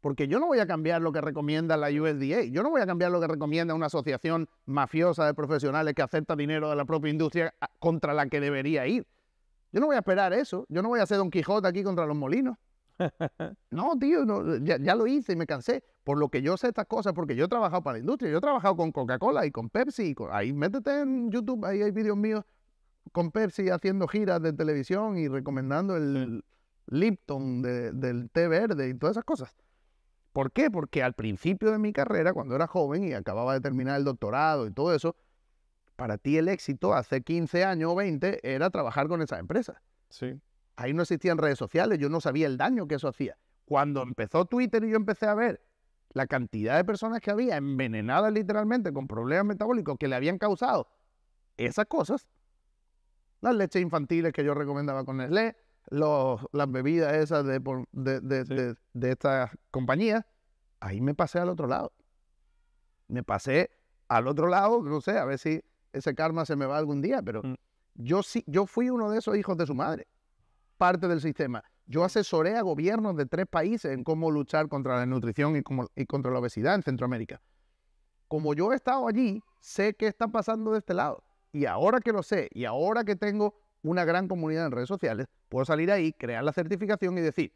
porque yo no voy a cambiar lo que recomienda la USDA, yo no voy a cambiar lo que recomienda una asociación mafiosa de profesionales que acepta dinero de la propia industria ah, contra la que debería ir. Yo no voy a esperar eso, yo no voy a ser Don Quijote aquí contra los molinos. <laughs> No, tío, ya, lo hice y me cansé. Por lo que yo sé estas cosas, porque yo he trabajado para la industria, yo he trabajado con Coca-Cola y con Pepsi. ahí métete en YouTube, ahí hay vídeos míos con Pepsi haciendo giras de televisión y recomendando el Lipton del té verde y todas esas cosas. ¿Por qué? Porque al principio de mi carrera, cuando era joven y acababa de terminar el doctorado y todo eso, para ti el éxito hace 15 años o 20 era trabajar con esas empresas. Sí. Ahí no existían redes sociales, yo no sabía el daño que eso hacía. Cuando empezó Twitter y yo empecé a ver la cantidad de personas que había envenenadas literalmente con problemas metabólicos que le habían causado esas cosas, las leches infantiles que yo recomendaba con Nestlé, las bebidas esas de, de, estas compañías, ahí me pasé al otro lado. Me pasé al otro lado, no sé, a ver si ese karma se me va algún día, pero mm. yo sí, yo fui uno de esos hijos de su madre, parte del sistema. Yo asesoré a gobiernos de tres países en cómo luchar contra la nutrición y, como, y contra la obesidad en Centroamérica. Como yo he estado allí, sé qué está pasando de este lado. Y ahora que lo sé, y ahora que tengo una gran comunidad en redes sociales, puedo salir ahí, crear la certificación y decir,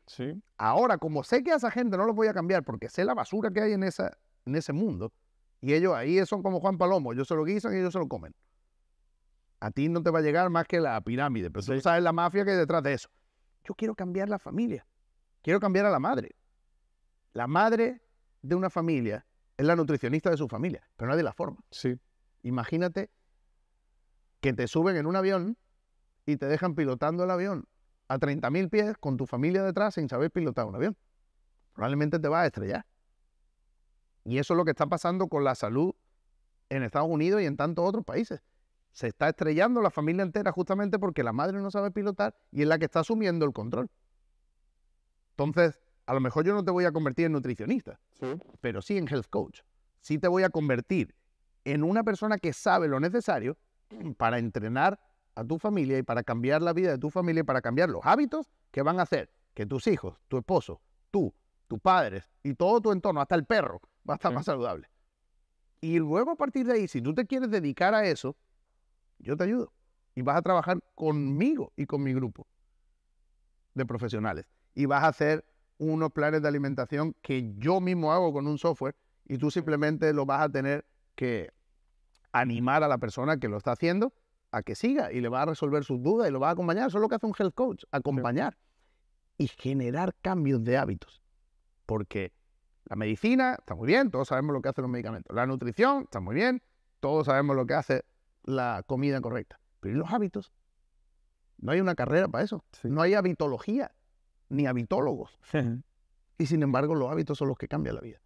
ahora como sé que a esa gente no los voy a cambiar porque sé la basura que hay en, esa, en ese mundo, y ellos ahí son como Juan Palomo, ellos se lo guisan y ellos se lo comen. A ti no te va a llegar más que la pirámide, pero tú sabes la mafia que hay detrás de eso. Yo quiero cambiar la familia, quiero cambiar a la madre. La madre de una familia es la nutricionista de su familia, pero de la forma. Sí. Imagínate que te suben en un avión y te dejan pilotando el avión a 30.000 pies con tu familia detrás sin saber pilotar un avión. Probablemente te vas a estrellar. Y eso es lo que está pasando con la salud en Estados Unidos y en tantos otros países. Se está estrellando la familia entera justamente porque la madre no sabe pilotar y es la que está asumiendo el control. Entonces, a lo mejor yo no te voy a convertir en nutricionista, pero sí en health coach. Sí te voy a convertir en una persona que sabe lo necesario para entrenar a tu familia y para cambiar la vida de tu familia y para cambiar los hábitos que van a hacer que tus hijos, tu esposo, tú, tus padres y todo tu entorno, hasta el perro, va a estar más saludable. Y luego a partir de ahí, si tú te quieres dedicar a eso, yo te ayudo. Y vas a trabajar conmigo y con mi grupo de profesionales. Y vas a hacer unos planes de alimentación que yo mismo hago con un software y tú simplemente lo vas a tener que animar a la persona que lo está haciendo a que siga y le va a resolver sus dudas y lo va a acompañar. Eso es lo que hace un health coach, acompañar y generar cambios de hábitos. Porque la medicina está muy bien, todos sabemos lo que hacen los medicamentos. La nutrición está muy bien, todos sabemos lo que hace la comida correcta. Pero los hábitos? No hay una carrera para eso. No hay habitología, ni habitólogos. <laughs> Y sin embargo, los hábitos son los que cambian la vida.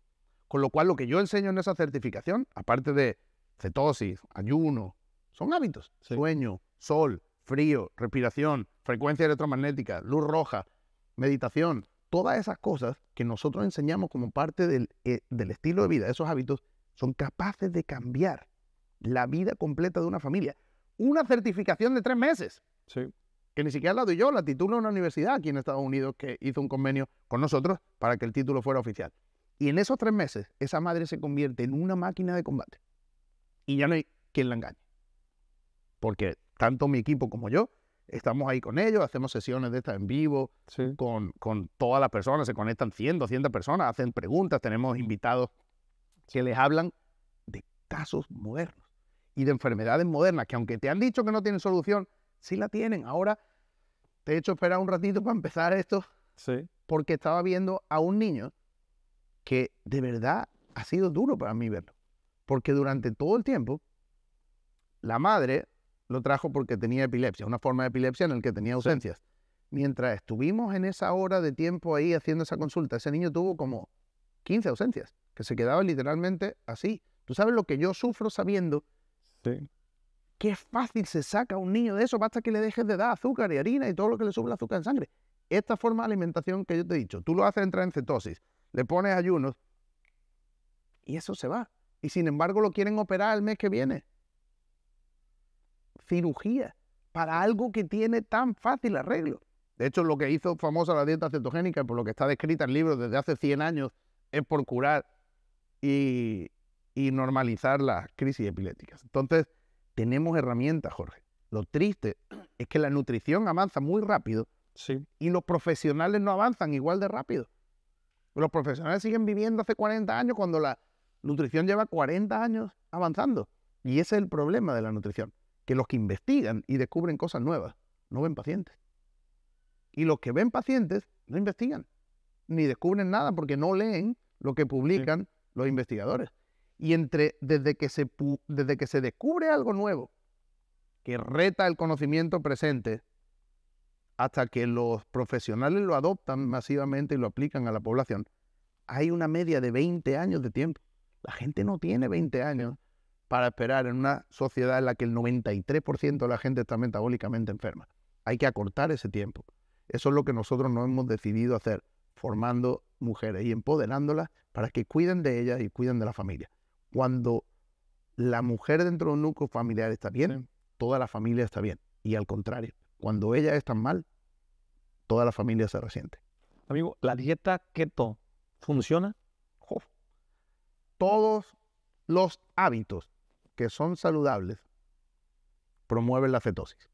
Con lo cual, lo que yo enseño en esa certificación, aparte de cetosis, ayuno, son hábitos. Sueño, sol, frío, respiración, frecuencia electromagnética, luz roja, meditación. Todas esas cosas que nosotros enseñamos como parte eh, del, estilo de vida, esos hábitos, son capaces de cambiar la vida completa de una familia. Una certificación de tres meses. Sí. Que ni siquiera la doy yo, la titula una universidad aquí en Estados Unidos que hizo un convenio con nosotros para que el título fuera oficial. Y en esos tres meses, esa madre se convierte en una máquina de combate. Y ya no hay quien la engañe porque tanto mi equipo como yo estamos ahí con ellos, hacemos sesiones de estas en vivo con, con todas las personas, se conectan 100, 200 personas, hacen preguntas, tenemos invitados que les hablan de casos modernos y de enfermedades modernas que aunque te han dicho que no tienen solución, sí la tienen. Ahora te he hecho esperar un ratito para empezar esto sí. porque estaba viendo a un niño que de verdad ha sido duro para mí verlo. Porque durante todo el tiempo, la madre lo trajo porque tenía epilepsia, una forma de epilepsia en la que tenía ausencias. Mientras estuvimos en esa hora de tiempo ahí haciendo esa consulta, ese niño tuvo como 15 ausencias, que se quedaba literalmente así. Tú sabes lo que yo sufro sabiendo. Sí. Qué fácil se saca un niño de eso, basta que le dejes de dar azúcar y harina y todo lo que le sube el azúcar en sangre. Esta forma de alimentación que yo te he dicho, tú lo haces entrar en cetosis, le pones ayunos y eso se va. Y sin embargo lo quieren operar el mes que viene cirugía para algo que tiene tan fácil arreglo. De hecho, lo que hizo famosa la dieta cetogénica, por lo que está descrita en libros desde hace 100 años, es por curar y, normalizar las crisis epilépticas. Entonces, tenemos herramientas, Jorge. Lo triste <clears throat> es que la nutrición avanza muy rápido y los profesionales no avanzan igual de rápido. Los profesionales siguen viviendo hace 40 años cuando la nutrición lleva 40 años avanzando. Y ese es el problema de la nutrición que los que investigan y descubren cosas nuevas no ven pacientes. Y los que ven pacientes no investigan, ni descubren nada porque no leen lo que publican los investigadores. Y entre, desde, que se, desde que se descubre algo nuevo que reta el conocimiento presente, hasta que los profesionales lo adoptan masivamente y lo aplican a la población, hay una media de 20 años de tiempo. La gente no tiene 20 años para esperar en una sociedad en la que el 93% de la gente está metabólicamente enferma. Hay que acortar ese tiempo. Eso es lo que nosotros nos hemos decidido hacer, formando mujeres y empoderándolas para que cuiden de ellas y cuiden de la familia. Cuando la mujer dentro de un núcleo familiar está bien, toda la familia está bien. Y al contrario, cuando ella está mal, toda la familia se resiente. Amigo, ¿la dieta keto funciona? Todos los hábitos que son saludables promueven la cetosis.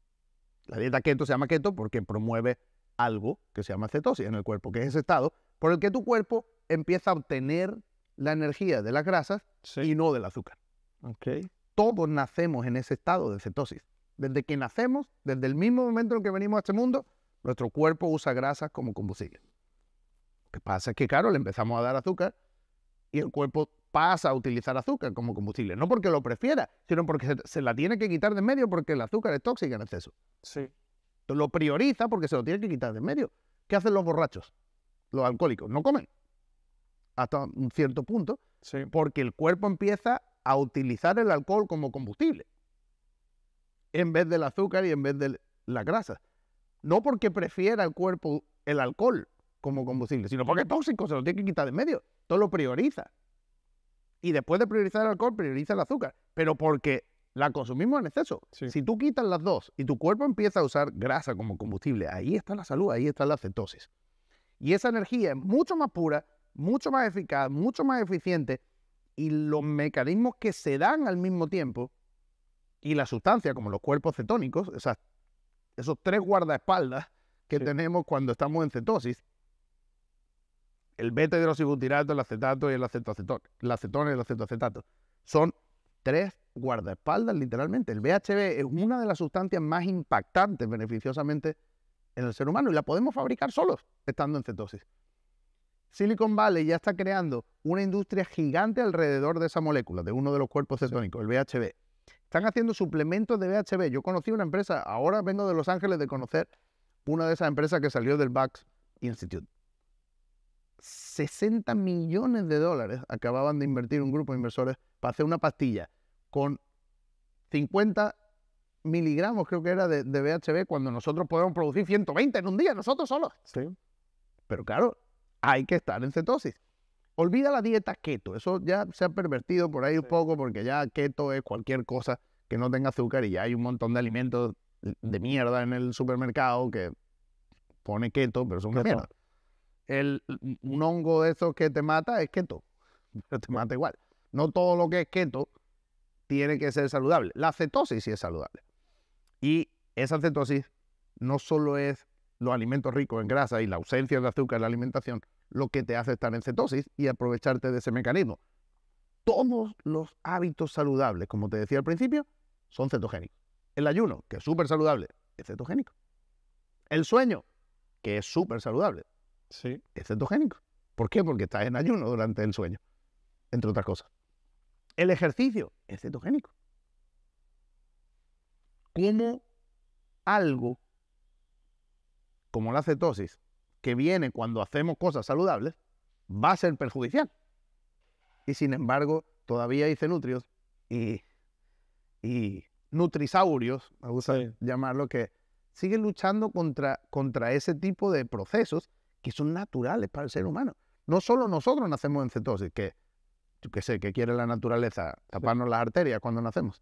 La dieta keto se llama keto porque promueve algo que se llama cetosis en el cuerpo, que es ese estado por el que tu cuerpo empieza a obtener la energía de las grasas y no del azúcar. Todos nacemos en ese estado de cetosis. Desde que nacemos, desde el mismo momento en que venimos a este mundo, nuestro cuerpo usa grasas como combustible. Lo que pasa es que, claro, le empezamos a dar azúcar y el cuerpo pasa a utilizar azúcar como combustible. No porque lo prefiera, sino porque se, la tiene que quitar de medio porque el azúcar es tóxica en exceso. Sí. lo prioriza porque se lo tiene que quitar de medio. ¿Qué hacen los borrachos? Los alcohólicos. No comen. Hasta un cierto punto. Sí. Porque el cuerpo empieza a utilizar el alcohol como combustible. En vez del azúcar y en vez de la grasa. No porque prefiera el cuerpo el alcohol como combustible, sino porque es tóxico, se lo tiene que quitar de medio. Todo lo prioriza. Y después de priorizar el alcohol, prioriza el azúcar. Pero porque la consumimos en exceso. Si tú quitas las dos y tu cuerpo empieza a usar grasa como combustible, ahí está la salud, ahí está la cetosis. Y esa energía es mucho más pura, mucho más eficaz, mucho más eficiente y los mecanismos que se dan al mismo tiempo y la sustancia, como los cuerpos cetónicos, esas, esos tres guardaespaldas que tenemos cuando estamos en cetosis, el beta hidroxibutirato, el acetato y el acetoacetón. el acetona y el acetoacetato. Son tres guardaespaldas, literalmente. El BHB es una de las sustancias más impactantes beneficiosamente en el ser humano y la podemos fabricar solos estando en cetosis. Silicon Valley ya está creando una industria gigante alrededor de esa molécula, de uno de los cuerpos cetónicos, el BHB. Están haciendo suplementos de BHB. Yo conocí una empresa, ahora vengo de Los Ángeles de conocer una de esas empresas que salió del Bucks Institute. 60 millones de dólares acababan de invertir un grupo de inversores para hacer una pastilla con 50 miligramos, creo que era, de, BHB, cuando nosotros podemos producir 120 en un día, nosotros solos. Pero claro, hay que estar en cetosis. Olvida la dieta keto, eso ya se ha pervertido por ahí un poco, porque ya keto es cualquier cosa que no tenga azúcar y ya hay un montón de alimentos de mierda en el supermercado que pone keto, pero son una mierda un hongo de esos que te mata es keto, <laughs> pero te mata igual. No todo lo que es keto tiene que ser saludable. La cetosis sí es saludable. Y esa cetosis no solo es los alimentos ricos en grasa y la ausencia de azúcar en la alimentación lo que te hace estar en cetosis y aprovecharte de ese mecanismo. Todos los hábitos saludables, como te decía al principio, son cetogénicos. El ayuno, que es súper saludable, es cetogénico. El sueño, que es súper saludable, es cetogénico. ¿Por qué? Porque estás en ayuno durante el sueño, entre otras cosas. El ejercicio es cetogénico. Como algo como la cetosis, que viene cuando hacemos cosas saludables, va a ser perjudicial? Y sin embargo, todavía hay cenutrios y, y nutrisaurios, me gusta llamarlo, que siguen luchando contra, contra ese tipo de procesos que son naturales para el ser humano. No solo nosotros nacemos en cetosis, que yo qué sé, que quiere la naturaleza taparnos las arterias cuando nacemos.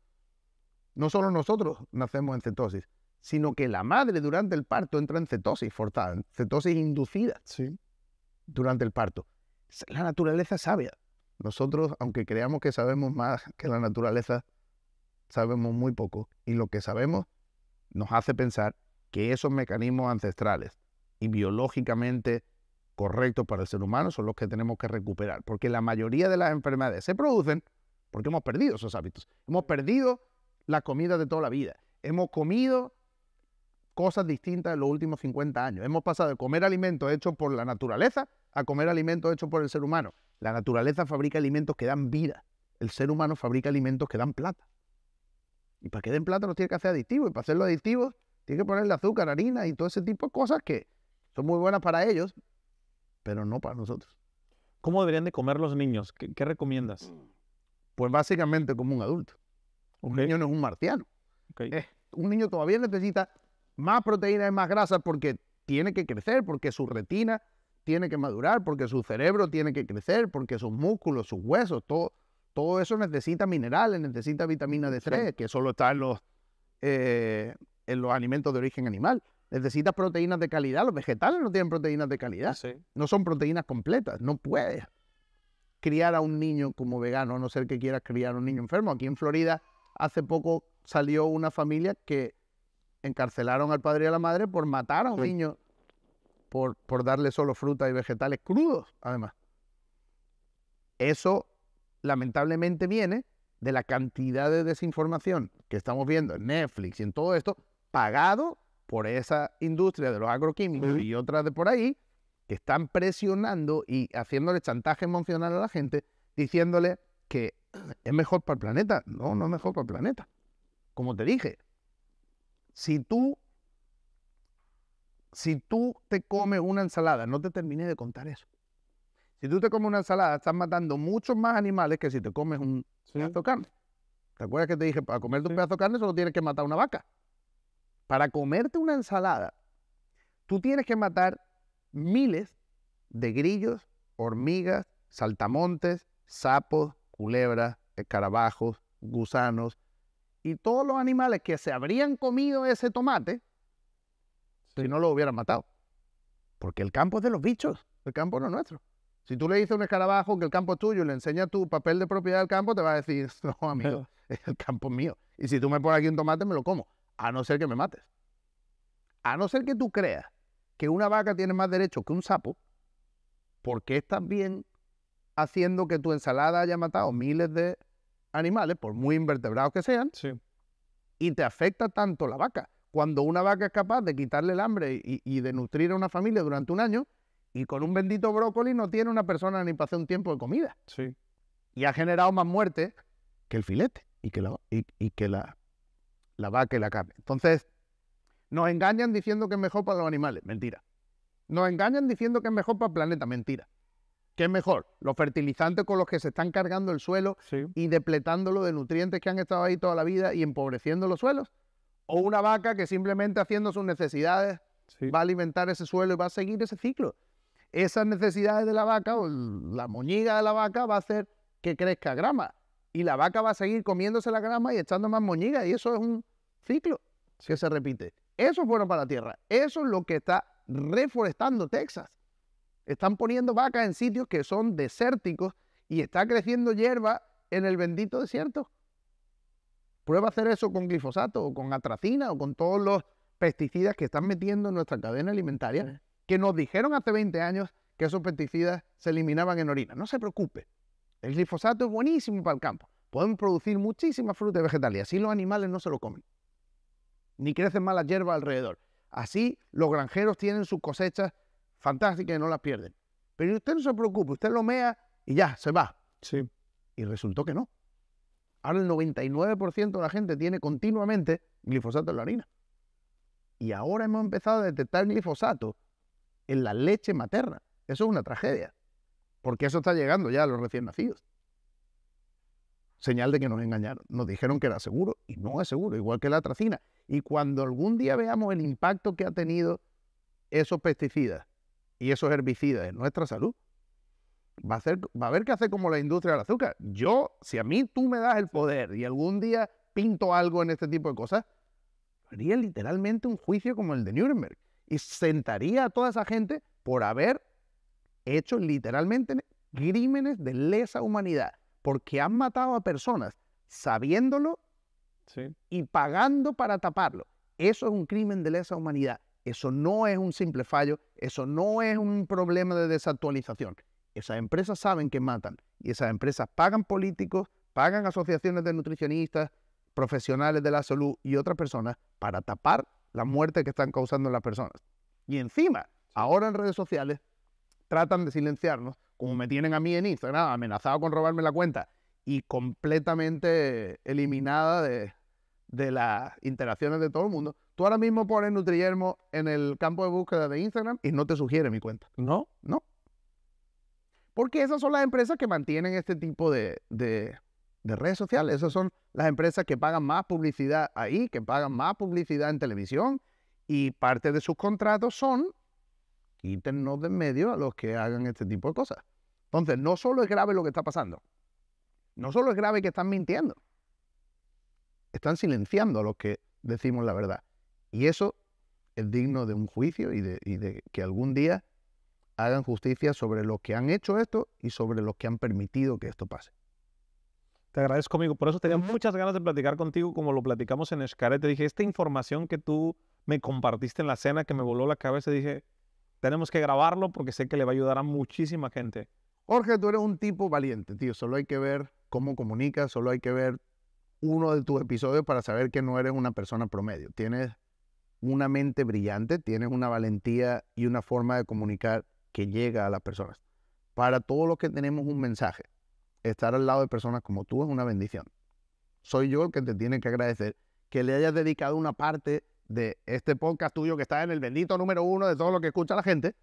No solo nosotros nacemos en cetosis, sino que la madre durante el parto entra en cetosis forzada, en cetosis inducida durante el parto. La naturaleza sabia. Nosotros, aunque creamos que sabemos más que la naturaleza, sabemos muy poco. Y lo que sabemos nos hace pensar que esos mecanismos ancestrales y biológicamente correctos para el ser humano son los que tenemos que recuperar, porque la mayoría de las enfermedades se producen porque hemos perdido esos hábitos. Hemos perdido la comida de toda la vida. Hemos comido cosas distintas en los últimos 50 años. Hemos pasado de comer alimentos hechos por la naturaleza a comer alimentos hechos por el ser humano. La naturaleza fabrica alimentos que dan vida. El ser humano fabrica alimentos que dan plata. Y para que den plata nos tiene que hacer adictivos. Y para los adictivos tiene que ponerle azúcar, harina y todo ese tipo de cosas que son muy buenas para ellos, pero no para nosotros. ¿Cómo deberían de comer los niños? ¿Qué, recomiendas? Pues básicamente como un adulto. Un niño no es un marciano. Eh, un niño todavía necesita más proteínas, y más grasas, porque tiene que crecer, porque su retina tiene que madurar, porque su cerebro tiene que crecer, porque sus músculos, sus huesos, todo, todo eso necesita minerales, necesita vitamina D3, que solo está los, eh, en los alimentos de origen animal. Necesitas proteínas de calidad. Los vegetales no tienen proteínas de calidad. No son proteínas completas. No puedes criar a un niño como vegano, a no ser que quieras criar a un niño enfermo. Aquí en Florida, hace poco salió una familia que encarcelaron al padre y a la madre por matar a un niño por, por darle solo frutas y vegetales crudos, además. Eso lamentablemente viene de la cantidad de desinformación que estamos viendo en Netflix y en todo esto, pagado por esa industria de los agroquímicos y otras de por ahí, que están presionando y haciéndole chantaje emocional a la gente, diciéndole que <clears throat> es mejor para el planeta. No, no es mejor para el planeta. Como te dije, si tú, si tú te comes una ensalada, no te terminé de contar eso. Si tú te comes una ensalada, estás matando muchos más animales que si te comes un pedazo de carne. ¿Te acuerdas que te dije, para comerte un pedazo de carne solo tienes que matar una vaca? para comerte una ensalada, tú tienes que matar miles de grillos, hormigas, saltamontes, sapos, culebras, escarabajos, gusanos y todos los animales que se habrían comido ese tomate si no lo hubieran matado. Porque el campo es de los bichos, el campo no es nuestro. Si tú le dices a un escarabajo que el campo es tuyo y le enseñas tu papel de propiedad del campo, te va a decir, <laughs> no, amigo, <laughs> el campo es mío. Y si tú me pones aquí un tomate, me lo como a no ser que me mates. A no ser que tú creas que una vaca tiene más derecho que un sapo, porque es bien haciendo que tu ensalada haya matado miles de animales, por muy invertebrados que sean, y te afecta tanto la vaca. Cuando una vaca es capaz de quitarle el hambre y, de nutrir a una familia durante un año, y con un bendito brócoli no tiene una persona ni para hacer un tiempo de comida. Sí. Y ha generado más muerte que el filete y que y que la la vaca y la carne. Entonces, nos engañan diciendo que es mejor para los animales, mentira. Nos engañan diciendo que es mejor para el planeta, mentira. ¿Qué es mejor? Los fertilizantes con los que se están cargando el suelo y depletándolo de nutrientes que han estado ahí toda la vida y empobreciendo los suelos. O una vaca que simplemente haciendo sus necesidades va a alimentar ese suelo y va a seguir ese ciclo. Esas necesidades de la vaca o la moñiga de la vaca va a hacer que crezca grama. Y la vaca va a seguir comiéndose la grama y echando más moñiga. Y eso es un, ciclo que se repite. Eso es bueno para la tierra. Eso es lo que está reforestando Texas. Están poniendo vacas en sitios que son desérticos y está creciendo hierba en el bendito desierto. Prueba a hacer eso con glifosato o con atracina o con todos los pesticidas que están metiendo en nuestra cadena alimentaria, que nos dijeron hace 20 años que esos pesticidas se eliminaban en orina. No se preocupe. El glifosato es buenísimo para el campo. Podemos producir muchísima fruta y vegetales, así los animales no se lo comen ni crecen las hierbas alrededor. Así los granjeros tienen sus cosechas fantásticas y no las pierden. Pero usted no se preocupe, usted lo mea y ya, se va. Sí. Y resultó que no. Ahora el 99% de la gente tiene continuamente glifosato en la harina. Y ahora hemos empezado a detectar glifosato en la leche materna. Eso es una tragedia, porque eso está llegando ya a los recién nacidos señal de que nos engañaron. Nos dijeron que era seguro y no es seguro, igual que la tracina. Y cuando algún día veamos el impacto que ha tenido esos pesticidas y esos herbicidas en nuestra salud, va a, ser va a haber que hacer como la industria del azúcar. Yo, si a mí tú me das el poder y algún día pinto algo en este tipo de cosas, haría literalmente un juicio como el de Nuremberg y sentaría a toda esa gente por haber hecho literalmente crímenes de lesa humanidad porque han matado a personas sabiéndolo y pagando para taparlo. Eso es un crimen de lesa humanidad. Eso no es un simple fallo, eso no es un problema de desactualización. Esas empresas saben que matan y esas empresas pagan políticos, pagan asociaciones de nutricionistas, profesionales de la salud y otras personas para tapar la muerte que están causando las personas. Y encima, ahora en redes sociales tratan de silenciarnos como me tienen a mí en Instagram, amenazado con robarme la cuenta y completamente eliminada de, las interacciones de todo el mundo. Tú ahora mismo pones Nutriermo en el campo de búsqueda de Instagram y no te sugiere mi cuenta. No. No. Porque esas son las empresas que mantienen este tipo de, de redes sociales. Esas son las empresas que pagan más publicidad ahí, que pagan más publicidad en televisión y parte de sus contratos son quítennos de en medio a los que hagan este tipo de cosas. Entonces, no solo es grave lo que está pasando, no solo es grave que están mintiendo, están silenciando a los que decimos la verdad. Y eso es digno de un juicio y de, que algún día hagan justicia sobre los que han hecho esto y sobre los que han permitido que esto pase. Te agradezco, amigo. Por eso tenía muchas ganas de platicar contigo, como lo platicamos en Escaret. Te dije, esta información que tú me compartiste en la cena que me voló la cabeza, dije, tenemos que grabarlo porque sé que le va a ayudar a muchísima gente. Jorge, tú eres un tipo valiente, tío. Solo hay que ver cómo comunicas, solo hay que ver uno de tus episodios para saber que no eres una persona promedio. Tienes una mente brillante, tienes una valentía y una forma de comunicar que llega a las personas. Para todos los que tenemos un mensaje, estar al lado de personas como tú es una bendición. Soy yo el que te tiene que agradecer que le hayas dedicado una parte de este podcast tuyo que está en el bendito número uno de todo lo que escucha la gente,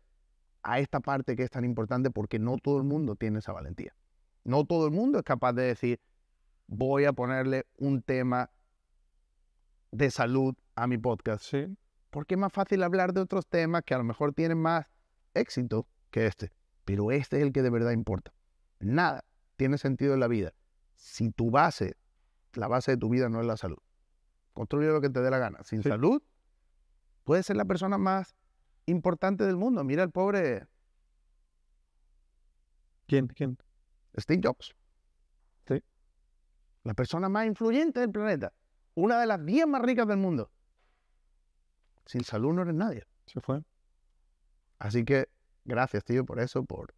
a esta parte que es tan importante porque no todo el mundo tiene esa valentía. No todo el mundo es capaz de decir, voy a ponerle un tema de salud a mi podcast. Sí. Porque es más fácil hablar de otros temas que a lo mejor tienen más éxito que este. Pero este es el que de verdad importa. Nada tiene sentido en la vida si tu base, la base de tu vida no es la salud construye lo que te dé la gana. Sin salud, puedes ser la persona más importante del mundo. Mira el pobre. ¿Quién? ¿Quién? Steve Jobs. Sí. La persona más influyente del planeta. Una de las 10 más ricas del mundo. Sin salud no eres nadie. Se fue. Así que gracias, tío, por eso, por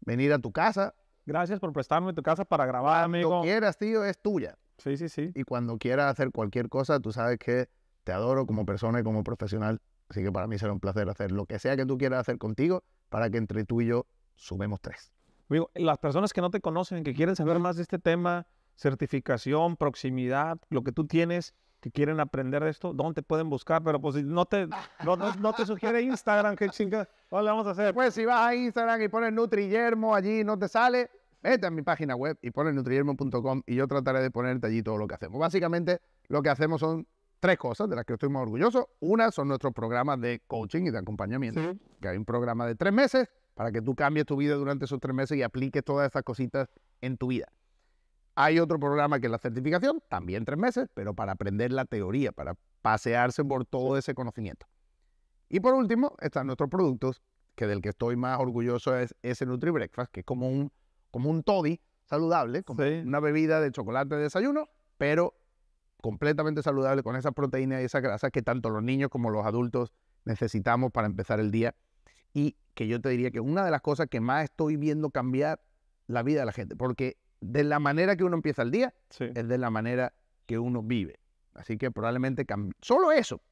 venir a tu casa. Gracias por prestarme tu casa para grabar, Lo que quieras, tío, es tuya. Sí, sí, sí. Y cuando quieras hacer cualquier cosa, tú sabes que te adoro como persona y como profesional. Así que para mí será un placer hacer lo que sea que tú quieras hacer contigo para que entre tú y yo sumemos tres. las personas que no te conocen, que quieren saber más de este tema, certificación, proximidad, lo que tú tienes, que quieren aprender de esto, ¿dónde te pueden buscar? Pero pues no te, no, te sugiere Instagram, qué chinga, ¿cómo le vamos a hacer? Pues si vas a Instagram y pones Nutri Yermo allí no te sale, vete a mi página web y en nutriermo.com y yo trataré de ponerte allí todo lo que hacemos. Básicamente, lo que hacemos son tres cosas de las que estoy más orgulloso. Una son nuestros programas de coaching y de acompañamiento, que hay un programa de tres meses para que tú cambies tu vida durante esos tres meses y apliques todas estas cositas en tu vida. Hay otro programa que es la certificación, también tres meses, pero para aprender la teoría, para pasearse por todo ese conocimiento. Y por último están nuestros productos, que del que estoy más orgulloso es ese Nutri Breakfast, que es como un como un toddy saludable, como una bebida de chocolate de desayuno, pero completamente saludable con esa proteína y esas grasas que tanto los niños como los adultos necesitamos para empezar el día. Y que yo te diría que una de las cosas que más estoy viendo cambiar la vida de la gente, porque de la manera que uno empieza el día es de la manera que uno vive. Así que probablemente solo eso,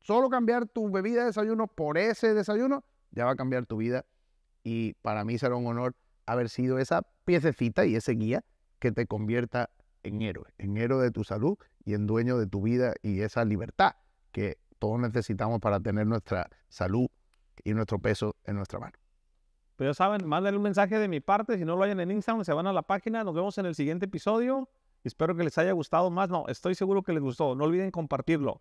solo cambiar tu bebida de desayuno por ese desayuno, ya va a cambiar tu vida. Y para mí será un honor haber sido esa piececita y ese guía que te convierta en héroe, en héroe de tu salud y en dueño de tu vida y esa libertad que todos necesitamos para tener nuestra salud y nuestro peso en nuestra mano. Pero pues ya saben, mándenle un mensaje de mi parte, si no lo hayan en Instagram, se van a la página, nos vemos en el siguiente episodio. Espero que les haya gustado más. No, estoy seguro que les gustó. No olviden compartirlo.